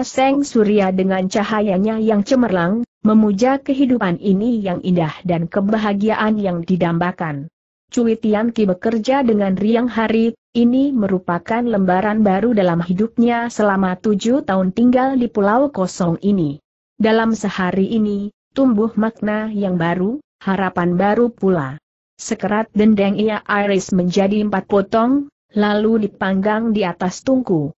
[SPEAKER 1] Seng Surya dengan cahayanya yang cemerlang, memuja kehidupan ini yang indah dan kebahagiaan yang didambakan. Cui Ki bekerja dengan riang hari, ini merupakan lembaran baru dalam hidupnya selama tujuh tahun tinggal di pulau kosong ini. Dalam sehari ini, tumbuh makna yang baru, harapan baru pula. Sekerat dendeng ia iris menjadi empat potong, lalu dipanggang di atas tungku.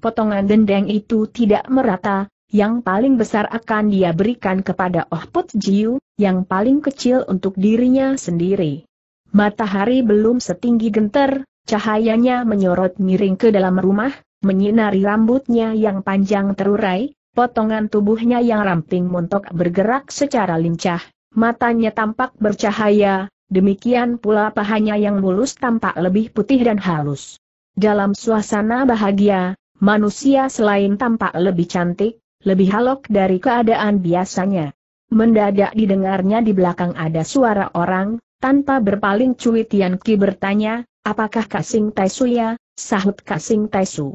[SPEAKER 1] Potongan dendeng itu tidak merata, yang paling besar akan dia berikan kepada Oh Put Jiu, yang paling kecil untuk dirinya sendiri. Matahari belum setinggi genter, cahayanya menyorot miring ke dalam rumah, menyinari rambutnya yang panjang terurai, potongan tubuhnya yang ramping montok bergerak secara lincah, matanya tampak bercahaya, demikian pula pahanya yang mulus tampak lebih putih dan halus. Dalam suasana bahagia, manusia selain tampak lebih cantik, lebih halok dari keadaan biasanya. Mendadak didengarnya di belakang ada suara orang, tanpa berpaling Cui Tian Ki bertanya, apakah Kasing Taisu ya, sahut Kasing Taisu.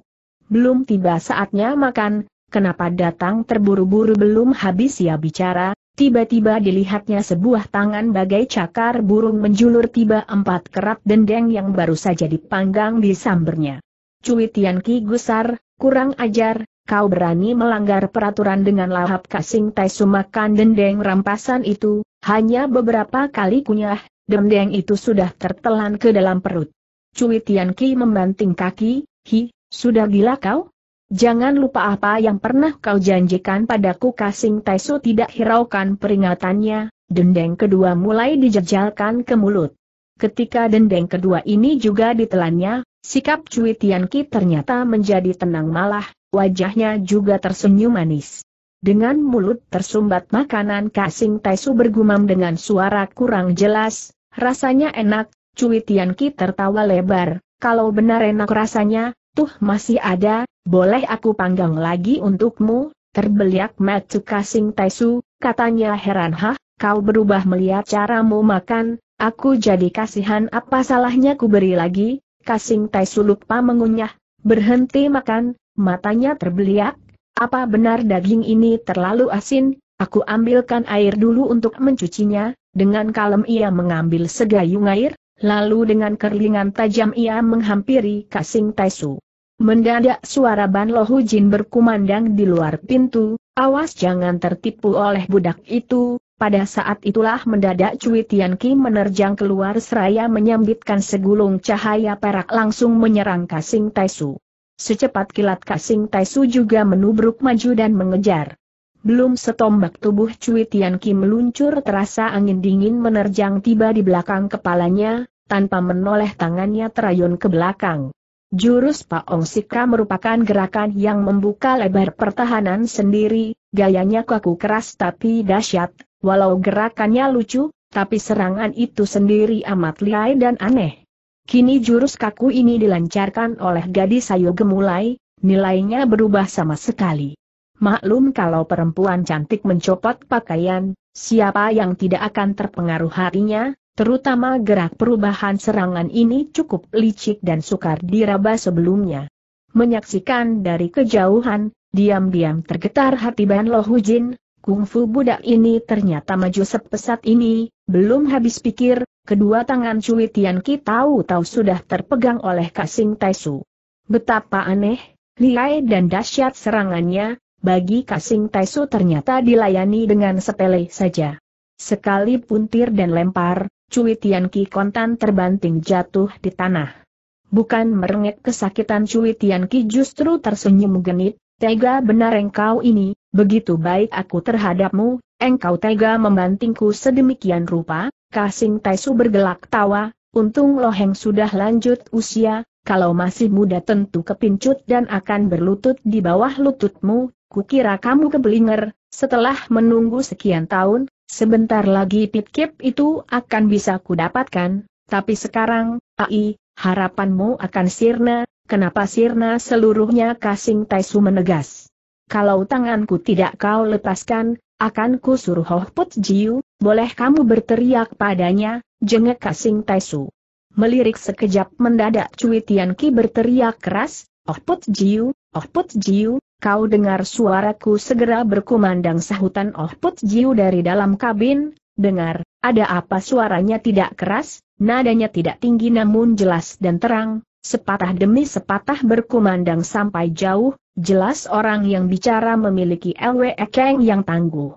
[SPEAKER 1] Belum tiba saatnya makan, kenapa datang terburu-buru belum habis ya bicara, Tiba-tiba dilihatnya sebuah tangan bagai cakar burung menjulur tiba empat kerap dendeng yang baru saja dipanggang di sambernya. Cui Tian Ki gusar, kurang ajar, kau berani melanggar peraturan dengan lahap kasing tai sumakan dendeng rampasan itu, hanya beberapa kali kunyah, dendeng itu sudah tertelan ke dalam perut. Cui Tian Ki membanting kaki, hi, sudah gila kau? Jangan lupa apa yang pernah kau janjikan padaku Kasing Taisu tidak hiraukan peringatannya, dendeng kedua mulai dijejalkan ke mulut. Ketika dendeng kedua ini juga ditelannya, sikap Cui Tianqi ternyata menjadi tenang malah, wajahnya juga tersenyum manis. Dengan mulut tersumbat makanan Kasing Taisu bergumam dengan suara kurang jelas, rasanya enak, Cui Tianqi tertawa lebar, kalau benar enak rasanya, tuh masih ada, boleh aku panggang lagi untukmu, terbeliak Matsuka Kasing Taisu, katanya heran hah, kau berubah melihat caramu makan, aku jadi kasihan apa salahnya ku beri lagi, Kasing Taisu lupa mengunyah, berhenti makan, matanya terbeliak, apa benar daging ini terlalu asin, aku ambilkan air dulu untuk mencucinya, dengan kalem ia mengambil segayung air, lalu dengan kerlingan tajam ia menghampiri Kasing Taisu. Mendadak suara Ban Lohu Jin berkumandang di luar pintu, awas jangan tertipu oleh budak itu, pada saat itulah mendadak Cui Tian Ki menerjang keluar seraya menyambitkan segulung cahaya perak langsung menyerang Kasing Taisu. Secepat kilat Kasing Taisu juga menubruk maju dan mengejar. Belum setombak tubuh Cui Tian Ki meluncur terasa angin dingin menerjang tiba di belakang kepalanya, tanpa menoleh tangannya terayun ke belakang. Jurus Pak Paong Sika merupakan gerakan yang membuka lebar pertahanan sendiri, gayanya kaku keras tapi dahsyat, walau gerakannya lucu, tapi serangan itu sendiri amat lihai dan aneh. Kini jurus kaku ini dilancarkan oleh gadis sayu Gemulai, nilainya berubah sama sekali. Maklum kalau perempuan cantik mencopot pakaian, siapa yang tidak akan terpengaruh harinya, Terutama gerak perubahan serangan ini cukup licik dan sukar diraba sebelumnya. Menyaksikan dari kejauhan, diam-diam tergetar hati Ban Lo kungfu budak ini ternyata maju sepesat ini, belum habis pikir, kedua tangan Cui Tian Ki tahu-tahu sudah terpegang oleh Kasing Taisu. Betapa aneh, liai dan dahsyat serangannya, bagi Kasing Taisu ternyata dilayani dengan sepele saja. Sekali puntir dan lempar, Cui Tian Ki kontan terbanting jatuh di tanah. Bukan merengek kesakitan Cui Tian Ki justru tersenyum genit, tega benar engkau ini, begitu baik aku terhadapmu, engkau tega membantingku sedemikian rupa, Kasing Taisu bergelak tawa, untung Loheng sudah lanjut usia, kalau masih muda tentu kepincut dan akan berlutut di bawah lututmu, kukira kamu kebelinger, setelah menunggu sekian tahun, Sebentar lagi pitkip itu akan bisa kudapatkan, tapi sekarang, AI, harapanmu akan sirna, kenapa sirna seluruhnya kasing Taisu menegas. Kalau tanganku tidak kau lepaskan, akan ku suruh Hohput Jiu, boleh kamu berteriak padanya, jengek kasing Taisu. Melirik sekejap mendadak Cui Ki berteriak keras, put Jiu, put Jiu, Kau dengar suaraku segera berkumandang sahutan Oh Put Jiu dari dalam kabin, dengar, ada apa suaranya tidak keras, nadanya tidak tinggi namun jelas dan terang, sepatah demi sepatah berkumandang sampai jauh, jelas orang yang bicara memiliki LW Ekeng yang tangguh.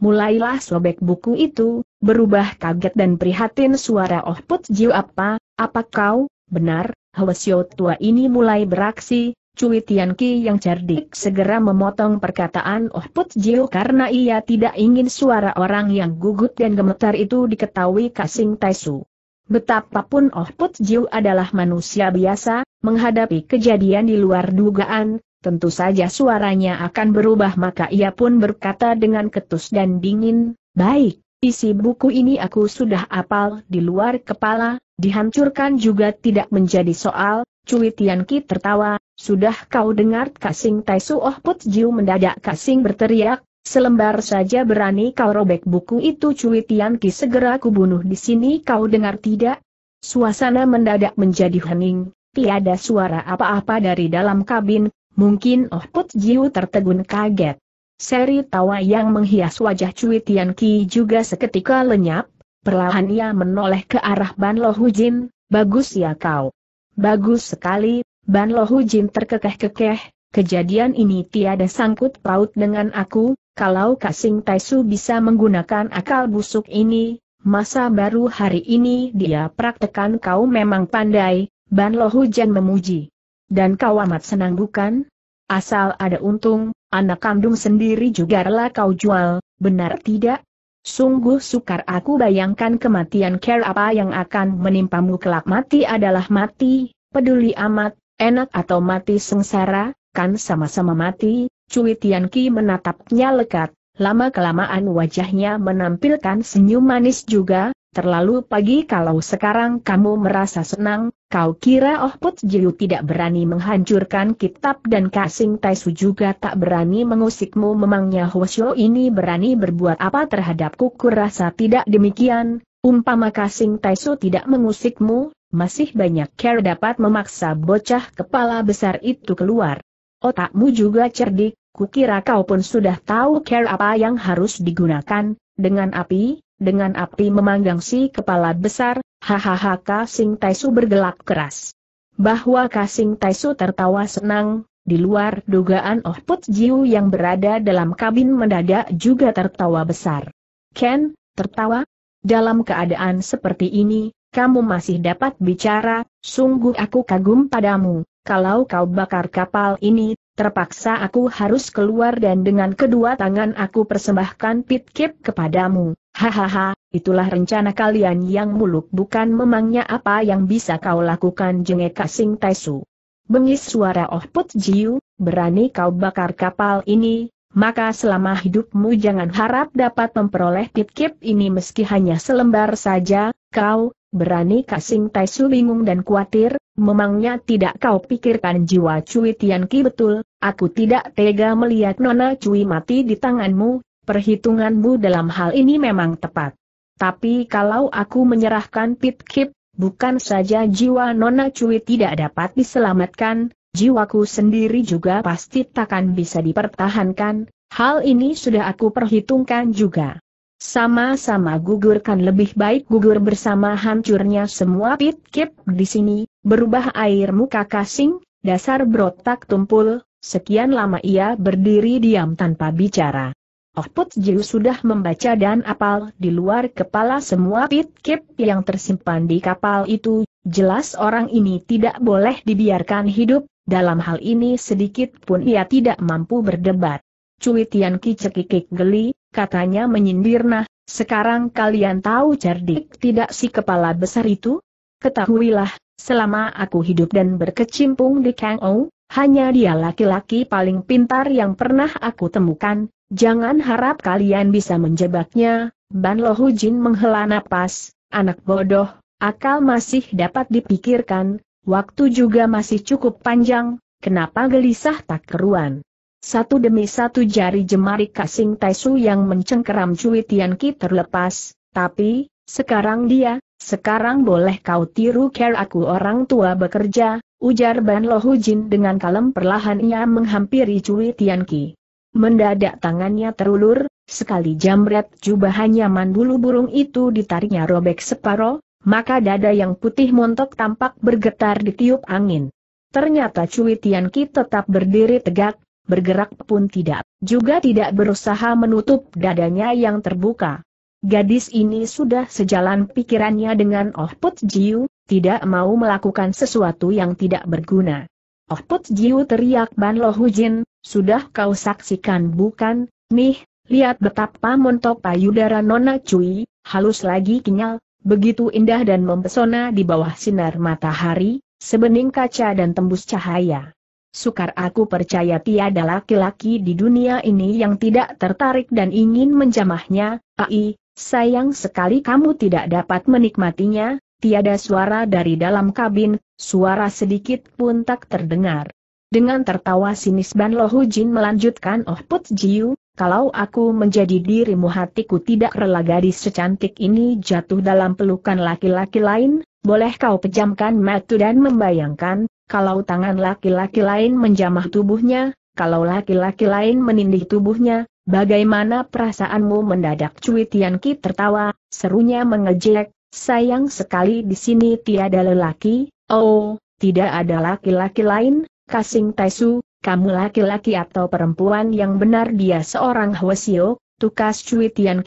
[SPEAKER 1] Mulailah sobek buku itu, berubah kaget dan prihatin suara Oh Put Jiu apa, apa kau, benar, Hwasyo tua ini mulai beraksi, Cui Tianqi yang cerdik segera memotong perkataan Oh Put Jiu karena ia tidak ingin suara orang yang gugut dan gemetar itu diketahui Kasing Taisu. Betapapun Oh Put Jiu adalah manusia biasa, menghadapi kejadian di luar dugaan, tentu saja suaranya akan berubah maka ia pun berkata dengan ketus dan dingin, Baik, isi buku ini aku sudah apal di luar kepala, dihancurkan juga tidak menjadi soal, Cui Tianqi tertawa, sudah kau dengar Kasing Tai Oh Put Jiu mendadak Kasing berteriak, selembar saja berani kau robek buku itu Cui Tian Ki segera kubunuh di sini kau dengar tidak? Suasana mendadak menjadi hening, tiada suara apa-apa dari dalam kabin, mungkin Oh Put Jiu tertegun kaget. Seri tawa yang menghias wajah Cui Tian Ki juga seketika lenyap, perlahan ia menoleh ke arah Ban Lo Hujin, bagus ya kau. Bagus sekali, Ban Lohu Jin terkekeh-kekeh, kejadian ini tiada sangkut paut dengan aku, kalau Kasing Taisu bisa menggunakan akal busuk ini, masa baru hari ini dia praktekan kau memang pandai, Ban Lohu Jin memuji. Dan kau amat senang bukan? Asal ada untung, anak kandung sendiri juga rela kau jual, benar tidak? Sungguh sukar aku bayangkan kematian care apa yang akan menimpamu kelak mati adalah mati, peduli amat, Enak atau mati sengsara, kan sama-sama mati, Cui Tianqi menatapnya lekat, lama-kelamaan wajahnya menampilkan senyum manis juga, terlalu pagi kalau sekarang kamu merasa senang, kau kira Oh Put Jiu tidak berani menghancurkan kitab dan Kasing Taisu juga tak berani mengusikmu memangnya Hwasyo ini berani berbuat apa terhadapku kurasa tidak demikian, umpama Kasing Taisu tidak mengusikmu, masih banyak care dapat memaksa bocah kepala besar itu keluar. Otakmu juga cerdik, kukira kau pun sudah tahu care apa yang harus digunakan, dengan api, dengan api memanggang si kepala besar, hahaha Kasing Taisu bergelak keras. Bahwa Kasing Taisu tertawa senang, di luar dugaan Oh Put Jiu yang berada dalam kabin mendadak juga tertawa besar. Ken, tertawa? Dalam keadaan seperti ini, kamu masih dapat bicara, sungguh aku kagum padamu, kalau kau bakar kapal ini, terpaksa aku harus keluar dan dengan kedua tangan aku persembahkan pitkip kepadamu. Hahaha, itulah rencana kalian yang muluk bukan memangnya apa yang bisa kau lakukan jengeka Sing tesu. Bengis suara Oh Put Jiu, berani kau bakar kapal ini, maka selama hidupmu jangan harap dapat memperoleh pitkip ini meski hanya selembar saja, kau, Berani Kasing Taisu bingung dan kuatir? memangnya tidak kau pikirkan jiwa Cui Tianqi betul, aku tidak tega melihat Nona Cui mati di tanganmu, perhitunganmu dalam hal ini memang tepat. Tapi kalau aku menyerahkan Pit Kip, bukan saja jiwa Nona Cui tidak dapat diselamatkan, jiwaku sendiri juga pasti takkan bisa dipertahankan, hal ini sudah aku perhitungkan juga. Sama-sama gugurkan lebih baik gugur bersama hancurnya semua pit-kip di sini, berubah air muka kasing, dasar brotak tumpul, sekian lama ia berdiri diam tanpa bicara. Oh Put Jiu sudah membaca dan apal di luar kepala semua pit-kip yang tersimpan di kapal itu, jelas orang ini tidak boleh dibiarkan hidup, dalam hal ini sedikit pun ia tidak mampu berdebat. Cui Tian Ki cekikik geli, katanya menyindir nah, sekarang kalian tahu cerdik tidak si kepala besar itu? Ketahuilah, selama aku hidup dan berkecimpung di Kang Ou, hanya dia laki-laki paling pintar yang pernah aku temukan, jangan harap kalian bisa menjebaknya, Ban Lo Hujin menghela napas, anak bodoh, akal masih dapat dipikirkan, waktu juga masih cukup panjang, kenapa gelisah tak keruan? Satu demi satu jari jemari Kasing Taisu yang mencengkeram Cui Tianqi terlepas, tapi, sekarang dia, sekarang boleh kau tiru care aku orang tua bekerja, ujar Ban Lohujin dengan kalem perlahan ia menghampiri Cui Tianqi. Mendadak tangannya terulur, sekali jambret jubahannya mandulu burung itu ditariknya robek separo, maka dada yang putih montok tampak bergetar ditiup angin. Ternyata Cui Tianqi tetap berdiri tegak, bergerak pun tidak, juga tidak berusaha menutup dadanya yang terbuka. Gadis ini sudah sejalan pikirannya dengan Oh Put Jiu, tidak mau melakukan sesuatu yang tidak berguna. Oh Put Jiu teriak Ban Lo Hujin, sudah kau saksikan bukan, nih, lihat betapa montok payudara Nona cuy, halus lagi kenyal, begitu indah dan mempesona di bawah sinar matahari, sebening kaca dan tembus cahaya sukar aku percaya tiada laki-laki di dunia ini yang tidak tertarik dan ingin menjamahnya, ai, sayang sekali kamu tidak dapat menikmatinya, tiada suara dari dalam kabin, suara sedikit pun tak terdengar. Dengan tertawa sinis Ban Lohu Jin melanjutkan Oh Put Jiu, kalau aku menjadi dirimu hatiku tidak rela gadis secantik ini jatuh dalam pelukan laki-laki lain, boleh kau pejamkan mata dan membayangkan, kalau tangan laki-laki lain menjamah tubuhnya, kalau laki-laki lain menindih tubuhnya, bagaimana perasaanmu mendadak Cui Tian tertawa, serunya mengejek, sayang sekali di sini tiada lelaki, oh, tidak ada laki-laki lain, Kasing Taisu, kamu laki-laki atau perempuan yang benar dia seorang Hwasio, tukas Cui Tian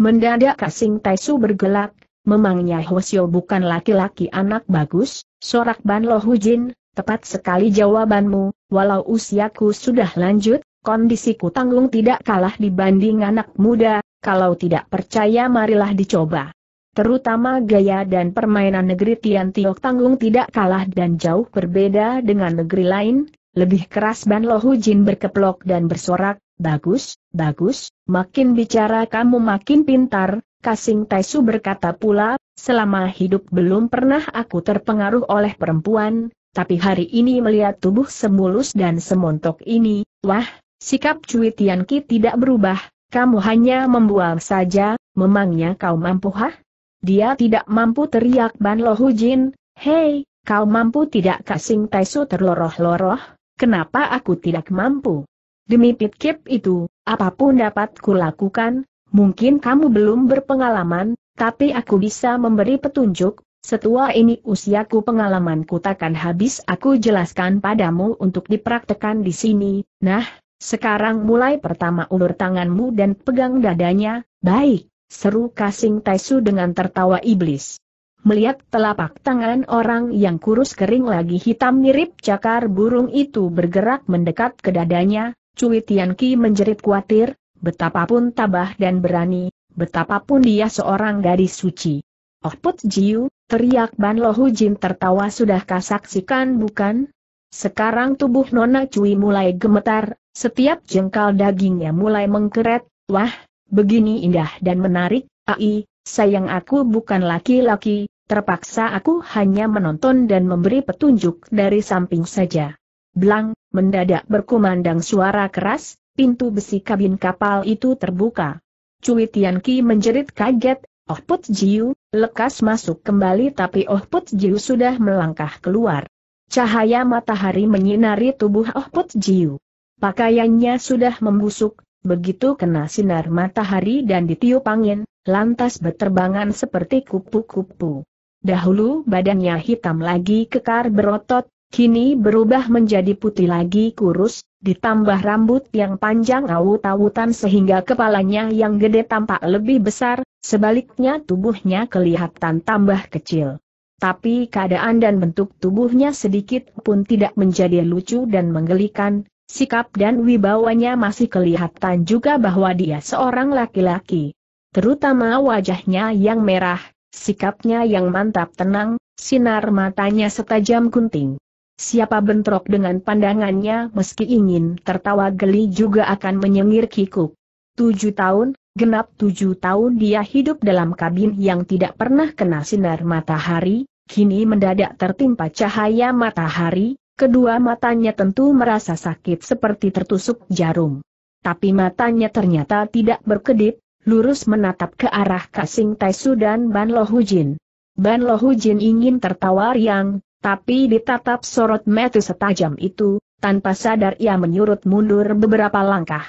[SPEAKER 1] Mendadak Kasing Taisu bergelak, Memangnya Hosio bukan laki-laki anak bagus, sorak Ban Lo Hujin, tepat sekali jawabanmu, walau usiaku sudah lanjut, kondisiku tanggung tidak kalah dibanding anak muda, kalau tidak percaya marilah dicoba. Terutama gaya dan permainan negeri Tian Tiok tanggung tidak kalah dan jauh berbeda dengan negeri lain, lebih keras Ban Lo Hujin berkeplok dan bersorak, bagus, bagus, makin bicara kamu makin pintar, Kasing Taisu berkata pula, selama hidup belum pernah aku terpengaruh oleh perempuan, tapi hari ini melihat tubuh semulus dan semontok ini, wah, sikap Cui Tianqi tidak berubah, kamu hanya membuang saja, memangnya kau mampu hah? Dia tidak mampu teriak Ban Lo Jin. hei, kau mampu tidak Kasing Taisu terloroh-loroh, kenapa aku tidak mampu? Demi Pitkip itu, apapun dapat kulakukan, Mungkin kamu belum berpengalaman, tapi aku bisa memberi petunjuk, setua ini usiaku pengalamanku takkan habis aku jelaskan padamu untuk dipraktekan di sini, nah, sekarang mulai pertama ulur tanganmu dan pegang dadanya, baik, seru Kasing Taisu dengan tertawa iblis. Melihat telapak tangan orang yang kurus kering lagi hitam mirip cakar burung itu bergerak mendekat ke dadanya, Cui Tianqi menjerit khawatir, betapapun tabah dan berani, betapapun dia seorang gadis suci. Oh Put Jiu, teriak Ban Lohu Jin tertawa sudah kasaksikan bukan? Sekarang tubuh Nona Cui mulai gemetar, setiap jengkal dagingnya mulai mengkeret, wah, begini indah dan menarik, ai, sayang aku bukan laki-laki, terpaksa aku hanya menonton dan memberi petunjuk dari samping saja. Blang, mendadak berkumandang suara keras, pintu besi kabin kapal itu terbuka. Cui Tian Ki menjerit kaget, Oh Put Jiu, lekas masuk kembali tapi Oh Put Jiu sudah melangkah keluar. Cahaya matahari menyinari tubuh Oh Put Jiu. Pakaiannya sudah membusuk, begitu kena sinar matahari dan ditiup angin, lantas berterbangan seperti kupu-kupu. Dahulu badannya hitam lagi kekar berotot, Kini berubah menjadi putih lagi kurus, ditambah rambut yang panjang awut-awutan sehingga kepalanya yang gede tampak lebih besar, sebaliknya tubuhnya kelihatan tambah kecil. Tapi keadaan dan bentuk tubuhnya sedikit pun tidak menjadi lucu dan menggelikan, sikap dan wibawanya masih kelihatan juga bahwa dia seorang laki-laki. Terutama wajahnya yang merah, sikapnya yang mantap tenang, sinar matanya setajam gunting. Siapa bentrok dengan pandangannya meski ingin tertawa geli juga akan menyengir kikuk. Tujuh tahun, genap tujuh tahun dia hidup dalam kabin yang tidak pernah kena sinar matahari, kini mendadak tertimpa cahaya matahari, kedua matanya tentu merasa sakit seperti tertusuk jarum. Tapi matanya ternyata tidak berkedip, lurus menatap ke arah Kasing Taisu dan Ban Lohujin. Ban Lohujin ingin tertawa riang, tapi ditatap sorot metu setajam itu, tanpa sadar ia menyurut mundur beberapa langkah.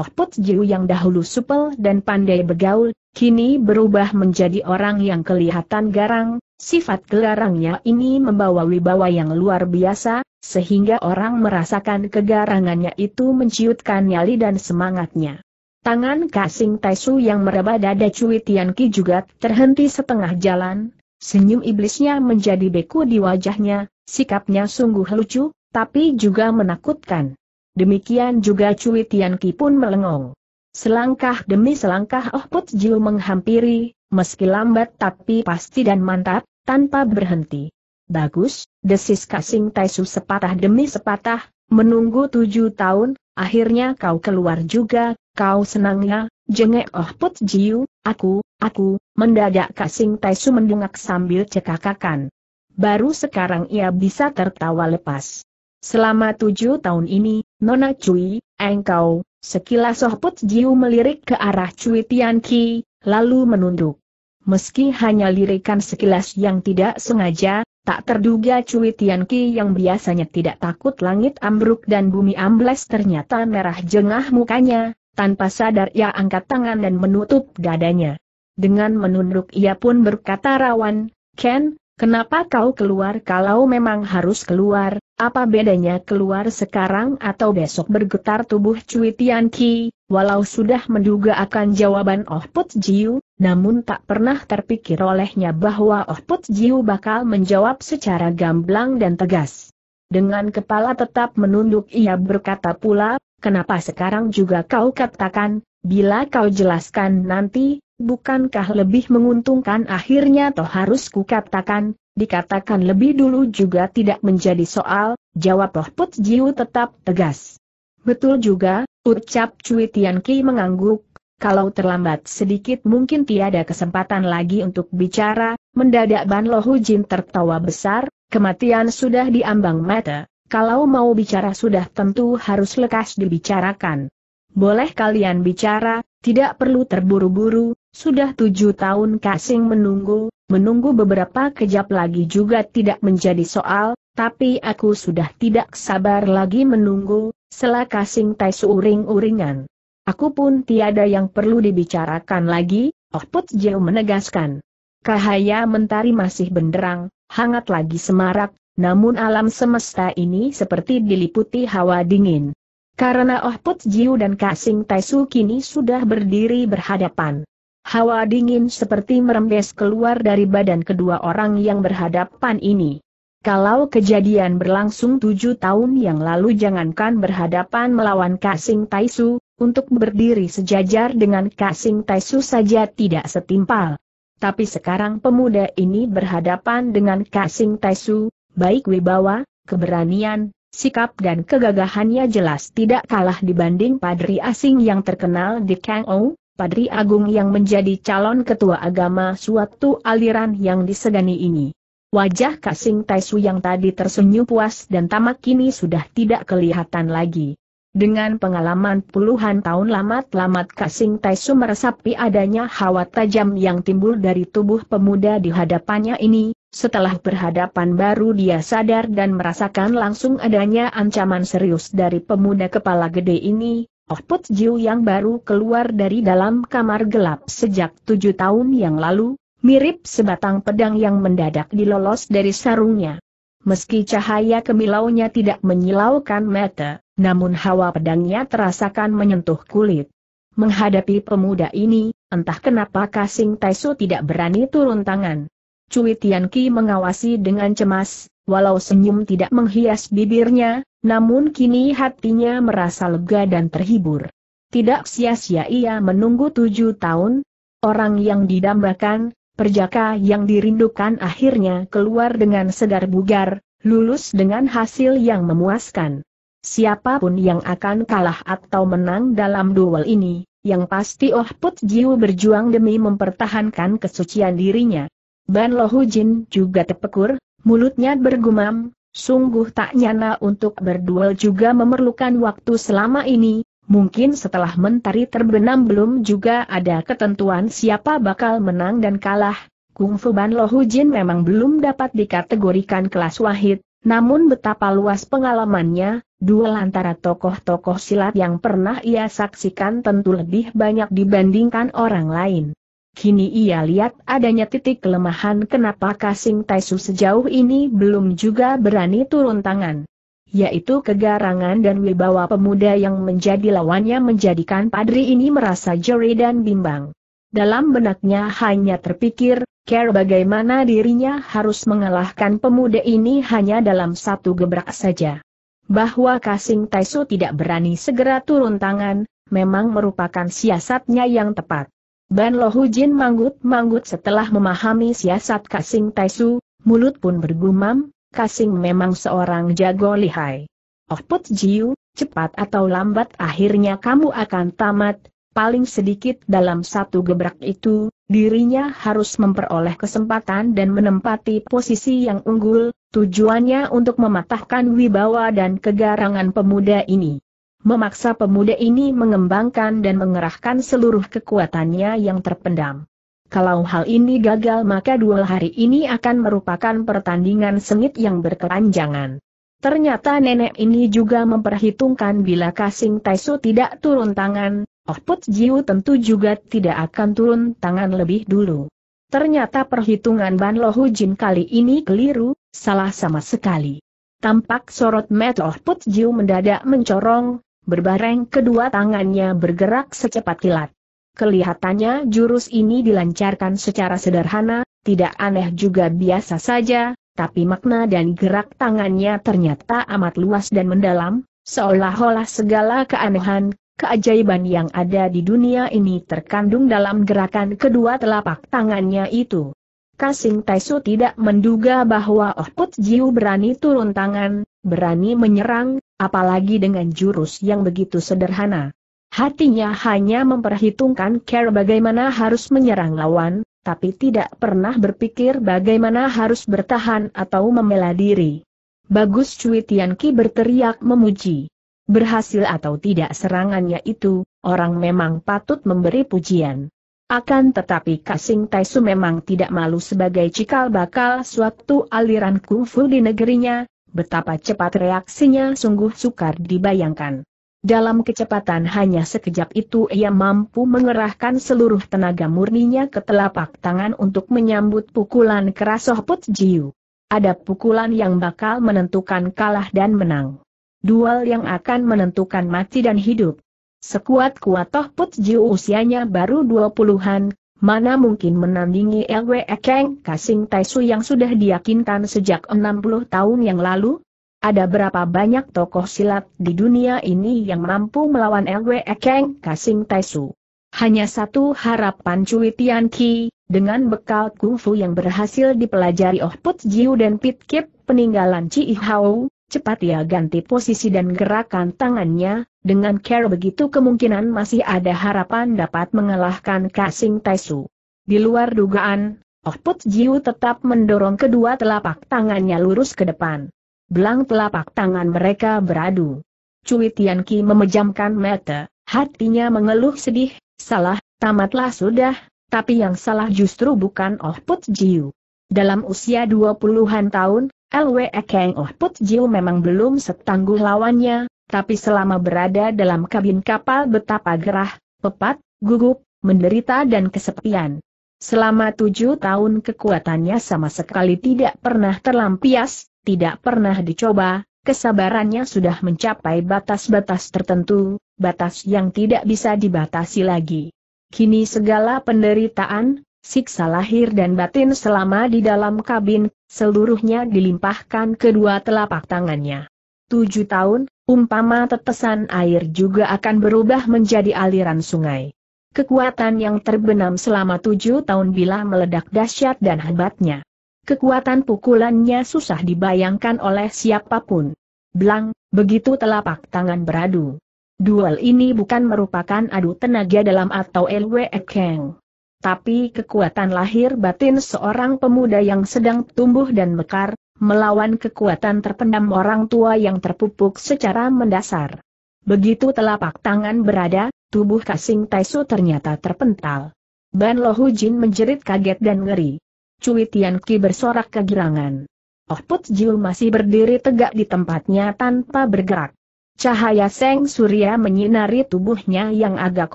[SPEAKER 1] Oh Put Jiu yang dahulu supel dan pandai bergaul, kini berubah menjadi orang yang kelihatan garang, sifat gelarangnya ini membawa wibawa yang luar biasa, sehingga orang merasakan kegarangannya itu menciutkan nyali dan semangatnya. Tangan Kasing Taisu yang meraba dada Cui Tian Ki juga terhenti setengah jalan, Senyum iblisnya menjadi beku di wajahnya, sikapnya sungguh lucu, tapi juga menakutkan. Demikian juga Cui Tianqi pun melengong. Selangkah demi selangkah Oh Put Jiu menghampiri, meski lambat tapi pasti dan mantap, tanpa berhenti. Bagus, desis Kasing Taisu sepatah demi sepatah, menunggu tujuh tahun, akhirnya kau keluar juga, Kau senangnya, jengek Oh Put Jiu, aku, aku, mendadak Kasing Taisu mendungak sambil cekakakan. Baru sekarang ia bisa tertawa lepas. Selama tujuh tahun ini, Nona Cui, engkau, sekilas Oh Put Jiu melirik ke arah Cui Tian Ki, lalu menunduk. Meski hanya lirikan sekilas yang tidak sengaja, tak terduga Cui Tian Ki yang biasanya tidak takut langit ambruk dan bumi ambles ternyata merah jengah mukanya, tanpa sadar ia angkat tangan dan menutup dadanya. Dengan menunduk ia pun berkata rawan, Ken, kenapa kau keluar kalau memang harus keluar, apa bedanya keluar sekarang atau besok bergetar tubuh Cui Tian Ki, walau sudah menduga akan jawaban Oh Put Jiu, namun tak pernah terpikir olehnya bahwa Oh Put Jiu bakal menjawab secara gamblang dan tegas. Dengan kepala tetap menunduk ia berkata pula, Kenapa sekarang juga kau katakan, bila kau jelaskan nanti, bukankah lebih menguntungkan akhirnya toh harus katakan, dikatakan lebih dulu juga tidak menjadi soal, jawab Roh Put Jiu tetap tegas. Betul juga, ucap Cui Tian Ki mengangguk, kalau terlambat sedikit mungkin tiada kesempatan lagi untuk bicara, mendadak Ban Lohu Jin tertawa besar, kematian sudah diambang ambang mata kalau mau bicara sudah tentu harus lekas dibicarakan. Boleh kalian bicara, tidak perlu terburu-buru, sudah tujuh tahun Kasing menunggu, menunggu beberapa kejap lagi juga tidak menjadi soal, tapi aku sudah tidak sabar lagi menunggu, selah Kasing tes uring-uringan. Aku pun tiada yang perlu dibicarakan lagi, Oh Put Jeu menegaskan. Cahaya mentari masih benderang, hangat lagi semarak, namun alam semesta ini seperti diliputi hawa dingin. Karena Oh Put Jiu dan Kasing Taisu kini sudah berdiri berhadapan. Hawa dingin seperti merembes keluar dari badan kedua orang yang berhadapan ini. Kalau kejadian berlangsung tujuh tahun yang lalu jangankan berhadapan melawan Kasing Taisu, untuk berdiri sejajar dengan Kasing Taisu saja tidak setimpal. Tapi sekarang pemuda ini berhadapan dengan Kasing Taisu, baik wibawa, keberanian, sikap dan kegagahannya jelas tidak kalah dibanding padri asing yang terkenal di Kang Ou, padri agung yang menjadi calon ketua agama suatu aliran yang disegani ini. Wajah Kasing Taisu yang tadi tersenyum puas dan tamak kini sudah tidak kelihatan lagi. Dengan pengalaman puluhan tahun lamat-lamat Kasing Taisu meresapi adanya hawa tajam yang timbul dari tubuh pemuda di hadapannya ini, setelah berhadapan baru dia sadar dan merasakan langsung adanya ancaman serius dari pemuda kepala gede ini, Oh Put Jiu yang baru keluar dari dalam kamar gelap sejak tujuh tahun yang lalu, mirip sebatang pedang yang mendadak dilolos dari sarungnya. Meski cahaya kemilaunya tidak menyilaukan mata, namun hawa pedangnya terasakan menyentuh kulit. Menghadapi pemuda ini, entah kenapa Kasing Taisu tidak berani turun tangan. Cui Ki mengawasi dengan cemas, walau senyum tidak menghias bibirnya, namun kini hatinya merasa lega dan terhibur. Tidak sia-sia ia menunggu tujuh tahun, orang yang didambakan, Perjaka yang dirindukan akhirnya keluar dengan segar bugar, lulus dengan hasil yang memuaskan. Siapapun yang akan kalah atau menang dalam duel ini, yang pasti Oh Put Jiu berjuang demi mempertahankan kesucian dirinya. Ban Lohu Jin juga tepekur, mulutnya bergumam, sungguh tak nyana untuk berduel juga memerlukan waktu selama ini, mungkin setelah mentari terbenam belum juga ada ketentuan siapa bakal menang dan kalah. Kung Fu Ban Lo Jin memang belum dapat dikategorikan kelas wahid, namun betapa luas pengalamannya, duel antara tokoh-tokoh silat yang pernah ia saksikan tentu lebih banyak dibandingkan orang lain. Kini ia lihat adanya titik kelemahan kenapa Kasing Taisu sejauh ini belum juga berani turun tangan yaitu kegarangan dan wibawa pemuda yang menjadi lawannya menjadikan padri ini merasa jeri dan bimbang. Dalam benaknya hanya terpikir, care bagaimana dirinya harus mengalahkan pemuda ini hanya dalam satu gebrak saja. Bahwa Kasing Taisu tidak berani segera turun tangan, memang merupakan siasatnya yang tepat. Ban Lohu Jin manggut-manggut setelah memahami siasat Kasing Taisu, mulut pun bergumam, Kasing memang seorang jago lihai. Oh Put Jiu, cepat atau lambat akhirnya kamu akan tamat, paling sedikit dalam satu gebrak itu, dirinya harus memperoleh kesempatan dan menempati posisi yang unggul, tujuannya untuk mematahkan wibawa dan kegarangan pemuda ini. Memaksa pemuda ini mengembangkan dan mengerahkan seluruh kekuatannya yang terpendam. Kalau hal ini gagal maka duel hari ini akan merupakan pertandingan sengit yang berkepanjangan. Ternyata nenek ini juga memperhitungkan bila Kasing Taisu tidak turun tangan, Oh Put Jiu tentu juga tidak akan turun tangan lebih dulu. Ternyata perhitungan Ban Lohu Jin kali ini keliru, salah sama sekali. Tampak sorot mata Oh Put Jiu mendadak mencorong, berbareng kedua tangannya bergerak secepat kilat. Kelihatannya jurus ini dilancarkan secara sederhana, tidak aneh juga biasa saja, tapi makna dan gerak tangannya ternyata amat luas dan mendalam, seolah-olah segala keanehan, keajaiban yang ada di dunia ini terkandung dalam gerakan kedua telapak tangannya itu. Kasing Taisu tidak menduga bahwa Oh Put Jiu berani turun tangan, berani menyerang, apalagi dengan jurus yang begitu sederhana. Hatinya hanya memperhitungkan care bagaimana harus menyerang lawan, tapi tidak pernah berpikir bagaimana harus bertahan atau membela diri. Bagus Cui Tianqi berteriak memuji. Berhasil atau tidak serangannya itu, orang memang patut memberi pujian. Akan tetapi Kasing Taisu memang tidak malu sebagai cikal bakal suatu aliran kungfu di negerinya, betapa cepat reaksinya sungguh sukar dibayangkan. Dalam kecepatan hanya sekejap itu ia mampu mengerahkan seluruh tenaga murninya ke telapak tangan untuk menyambut pukulan keras Soh Put Jiu. Ada pukulan yang bakal menentukan kalah dan menang. Duel yang akan menentukan mati dan hidup. Sekuat-kuat Toh Put Jiu usianya baru dua puluhan, mana mungkin menandingi LWE Kang Kasing Taisu yang sudah diyakinkan sejak enam puluh tahun yang lalu? Ada berapa banyak tokoh silat di dunia ini yang mampu melawan Lwe Keng Kasing Taisu? Hanya satu harapan Cui Tian Ki, dengan bekal kungfu yang berhasil dipelajari Oh Put Jiu dan Pit Kip, peninggalan Chi Hao, cepat ia ganti posisi dan gerakan tangannya, dengan care begitu kemungkinan masih ada harapan dapat mengalahkan Kasing Taisu. Di luar dugaan, Oh Put Jiu tetap mendorong kedua telapak tangannya lurus ke depan belang telapak tangan mereka beradu. Cui Tianqi memejamkan mata, hatinya mengeluh sedih, salah, tamatlah sudah, tapi yang salah justru bukan Oh Put Jiu. Dalam usia 20-an tahun, LWE Kang Oh Put Jiu memang belum setangguh lawannya, tapi selama berada dalam kabin kapal betapa gerah, pepat, gugup, menderita dan kesepian. Selama tujuh tahun kekuatannya sama sekali tidak pernah terlampias, tidak pernah dicoba, kesabarannya sudah mencapai batas-batas tertentu, batas yang tidak bisa dibatasi lagi. Kini segala penderitaan, siksa lahir dan batin selama di dalam kabin, seluruhnya dilimpahkan kedua telapak tangannya. Tujuh tahun, umpama tetesan air juga akan berubah menjadi aliran sungai. Kekuatan yang terbenam selama tujuh tahun bila meledak dahsyat dan hebatnya kekuatan pukulannya susah dibayangkan oleh siapapun. Blang, begitu telapak tangan beradu. Duel ini bukan merupakan adu tenaga dalam atau LWE Kang. Tapi kekuatan lahir batin seorang pemuda yang sedang tumbuh dan mekar, melawan kekuatan terpendam orang tua yang terpupuk secara mendasar. Begitu telapak tangan berada, tubuh Kasing Taisu ternyata terpental. Ban Lohu Jin menjerit kaget dan ngeri. Cui Ki bersorak kegirangan. Oh Put Jiu masih berdiri tegak di tempatnya tanpa bergerak. Cahaya Seng Surya menyinari tubuhnya yang agak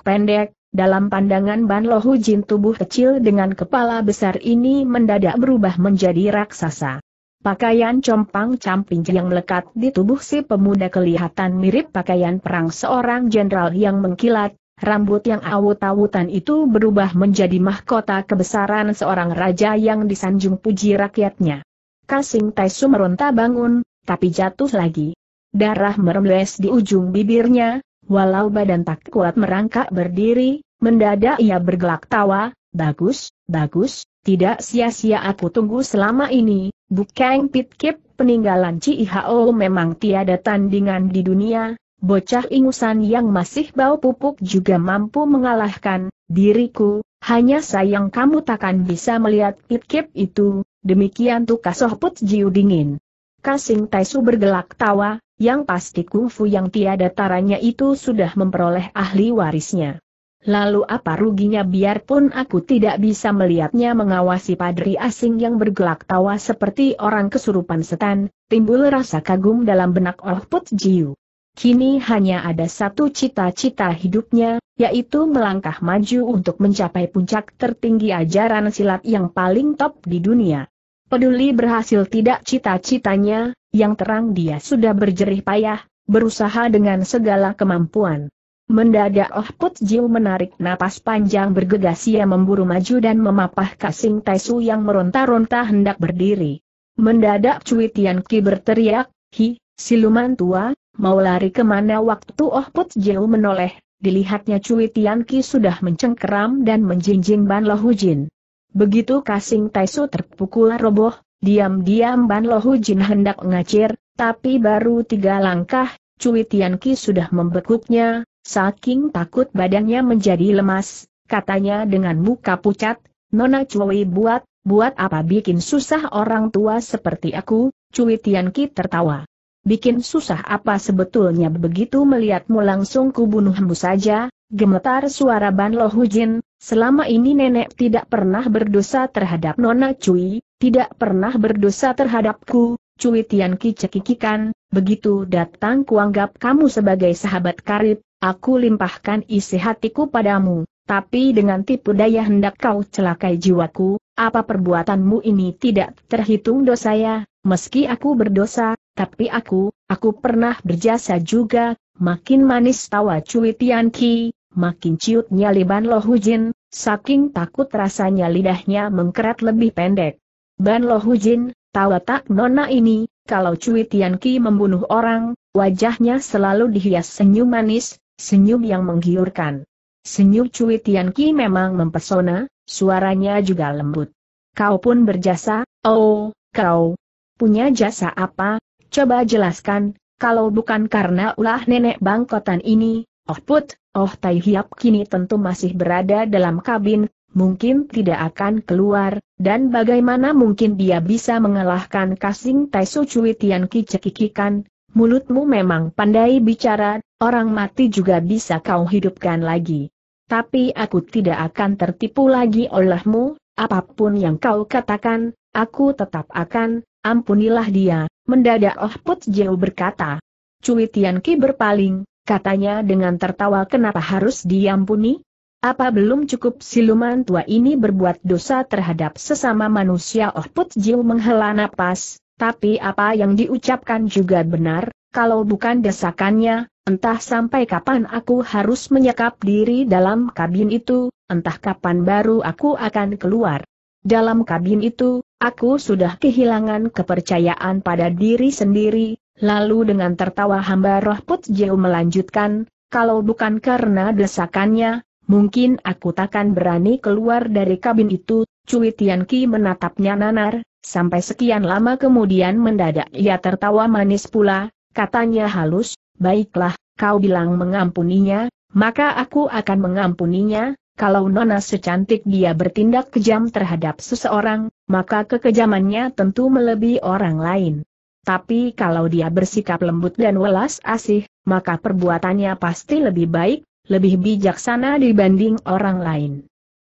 [SPEAKER 1] pendek, dalam pandangan Ban Lo Jin tubuh kecil dengan kepala besar ini mendadak berubah menjadi raksasa. Pakaian compang-camping yang melekat di tubuh si pemuda kelihatan mirip pakaian perang seorang jenderal yang mengkilat, Rambut yang awut-awutan itu berubah menjadi mahkota kebesaran seorang raja yang disanjung puji rakyatnya. Kasing Taisu meronta bangun, tapi jatuh lagi. Darah meremles di ujung bibirnya, walau badan tak kuat merangkak berdiri, mendadak ia bergelak tawa, bagus, bagus, tidak sia-sia aku tunggu selama ini, Bukeng Pitkip peninggalan Cihao memang tiada tandingan di dunia, bocah ingusan yang masih bau pupuk juga mampu mengalahkan diriku, hanya sayang kamu takkan bisa melihat pitkip itu, demikian tuh kasoh put jiu dingin. Kasing Taisu bergelak tawa, yang pasti kungfu yang tiada taranya itu sudah memperoleh ahli warisnya. Lalu apa ruginya biarpun aku tidak bisa melihatnya mengawasi padri asing yang bergelak tawa seperti orang kesurupan setan, timbul rasa kagum dalam benak Oh Put Jiu. Kini hanya ada satu cita-cita hidupnya, yaitu melangkah maju untuk mencapai puncak tertinggi ajaran silat yang paling top di dunia. Peduli berhasil tidak cita-citanya, yang terang dia sudah berjerih payah, berusaha dengan segala kemampuan. Mendadak Oh Put Jiu menarik napas panjang bergegas ia memburu maju dan memapah Kasing Taisu yang meronta-ronta hendak berdiri. Mendadak Cui Tian Ki berteriak, Hi, siluman tua, Mau lari kemana waktu Oh Put Jiu menoleh, dilihatnya Cui Tian Ki sudah mencengkeram dan menjinjing Ban Lo Hu Jin. Begitu Kasing Taisu terpukul roboh, diam-diam Ban Lo Hu Jin hendak ngacir, tapi baru tiga langkah, Cui Tian Ki sudah membekuknya, saking takut badannya menjadi lemas, katanya dengan muka pucat, Nona Cui buat, buat apa bikin susah orang tua seperti aku, Cui Tian Ki tertawa bikin susah apa sebetulnya begitu melihatmu langsung kubunuhmu saja, gemetar suara Ban Lo Jin. selama ini nenek tidak pernah berdosa terhadap Nona Cui, tidak pernah berdosa terhadapku, Cui Tian Ki cekikikan, begitu datang kuanggap kamu sebagai sahabat karib, aku limpahkan isi hatiku padamu, tapi dengan tipu daya hendak kau celakai jiwaku, apa perbuatanmu ini tidak terhitung dosa ya, meski aku berdosa, tapi aku, aku pernah berjasa juga, makin manis tawa Cui Tian Ki, makin ciutnya liban Lo Hujin, saking takut rasanya lidahnya mengkerat lebih pendek. Ban Lo Hujin, tawa tak nona ini, kalau Cui Tian Ki membunuh orang, wajahnya selalu dihias senyum manis, senyum yang menggiurkan. Senyum Cui Tian Ki memang mempesona, suaranya juga lembut. Kau pun berjasa, oh, kau punya jasa apa, coba jelaskan, kalau bukan karena ulah nenek bangkotan ini, oh put, oh tai hiap kini tentu masih berada dalam kabin, mungkin tidak akan keluar, dan bagaimana mungkin dia bisa mengalahkan kasing tai Cui tian cekikikan, mulutmu memang pandai bicara, orang mati juga bisa kau hidupkan lagi. Tapi aku tidak akan tertipu lagi olehmu, apapun yang kau katakan, aku tetap akan, ampunilah dia, Mendadak Oh Put Jiu berkata. Cui Tian Ki berpaling, katanya dengan tertawa kenapa harus diampuni? Apa belum cukup siluman tua ini berbuat dosa terhadap sesama manusia Oh Put Jiu menghela nafas. tapi apa yang diucapkan juga benar, kalau bukan desakannya, entah sampai kapan aku harus menyekap diri dalam kabin itu, entah kapan baru aku akan keluar. Dalam kabin itu, Aku sudah kehilangan kepercayaan pada diri sendiri, lalu dengan tertawa hamba roh Put melanjutkan, kalau bukan karena desakannya, mungkin aku takkan berani keluar dari kabin itu, Cui Tian Ki menatapnya nanar, sampai sekian lama kemudian mendadak ia tertawa manis pula, katanya halus, baiklah, kau bilang mengampuninya, maka aku akan mengampuninya, kalau Nona secantik dia bertindak kejam terhadap seseorang, maka kekejamannya tentu melebihi orang lain. Tapi kalau dia bersikap lembut dan welas asih, maka perbuatannya pasti lebih baik, lebih bijaksana dibanding orang lain.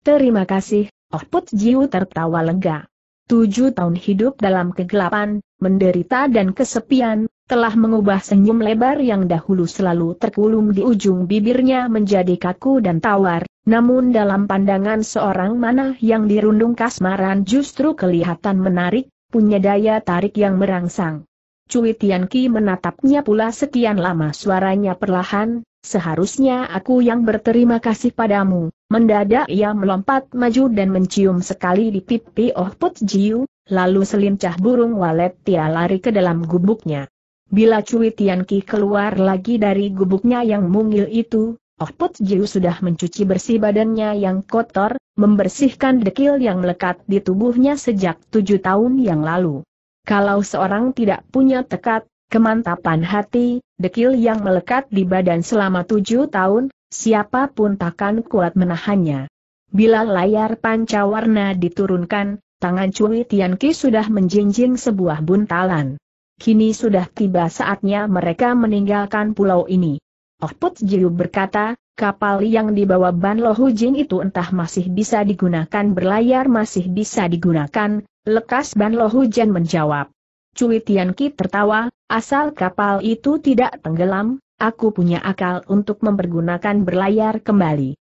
[SPEAKER 1] Terima kasih, Oh Put Jiu tertawa lega tujuh tahun hidup dalam kegelapan, menderita dan kesepian, telah mengubah senyum lebar yang dahulu selalu terkulum di ujung bibirnya menjadi kaku dan tawar, namun dalam pandangan seorang mana yang dirundung kasmaran justru kelihatan menarik, punya daya tarik yang merangsang. Cui Tianqi menatapnya pula sekian lama suaranya perlahan, seharusnya aku yang berterima kasih padamu. Mendadak ia melompat maju dan mencium sekali di pipi Oh Put Jiu, lalu selincah burung walet tia lari ke dalam gubuknya. Bila Cui Tianqi keluar lagi dari gubuknya yang mungil itu, Oh Put Jiu sudah mencuci bersih badannya yang kotor, membersihkan dekil yang melekat di tubuhnya sejak tujuh tahun yang lalu. Kalau seorang tidak punya tekad, kemantapan hati, dekil yang melekat di badan selama tujuh tahun, siapapun takkan kuat menahannya. Bila layar pancawarna diturunkan, tangan Cui Tianqi sudah menjinjing sebuah buntalan. Kini sudah tiba saatnya mereka meninggalkan pulau ini. Oh Put Jiu berkata, Kapal yang dibawa Ban Jin itu entah masih bisa digunakan berlayar masih bisa digunakan, lekas Ban Jin menjawab. Cui Tian Ki tertawa, asal kapal itu tidak tenggelam, aku punya akal untuk mempergunakan berlayar kembali.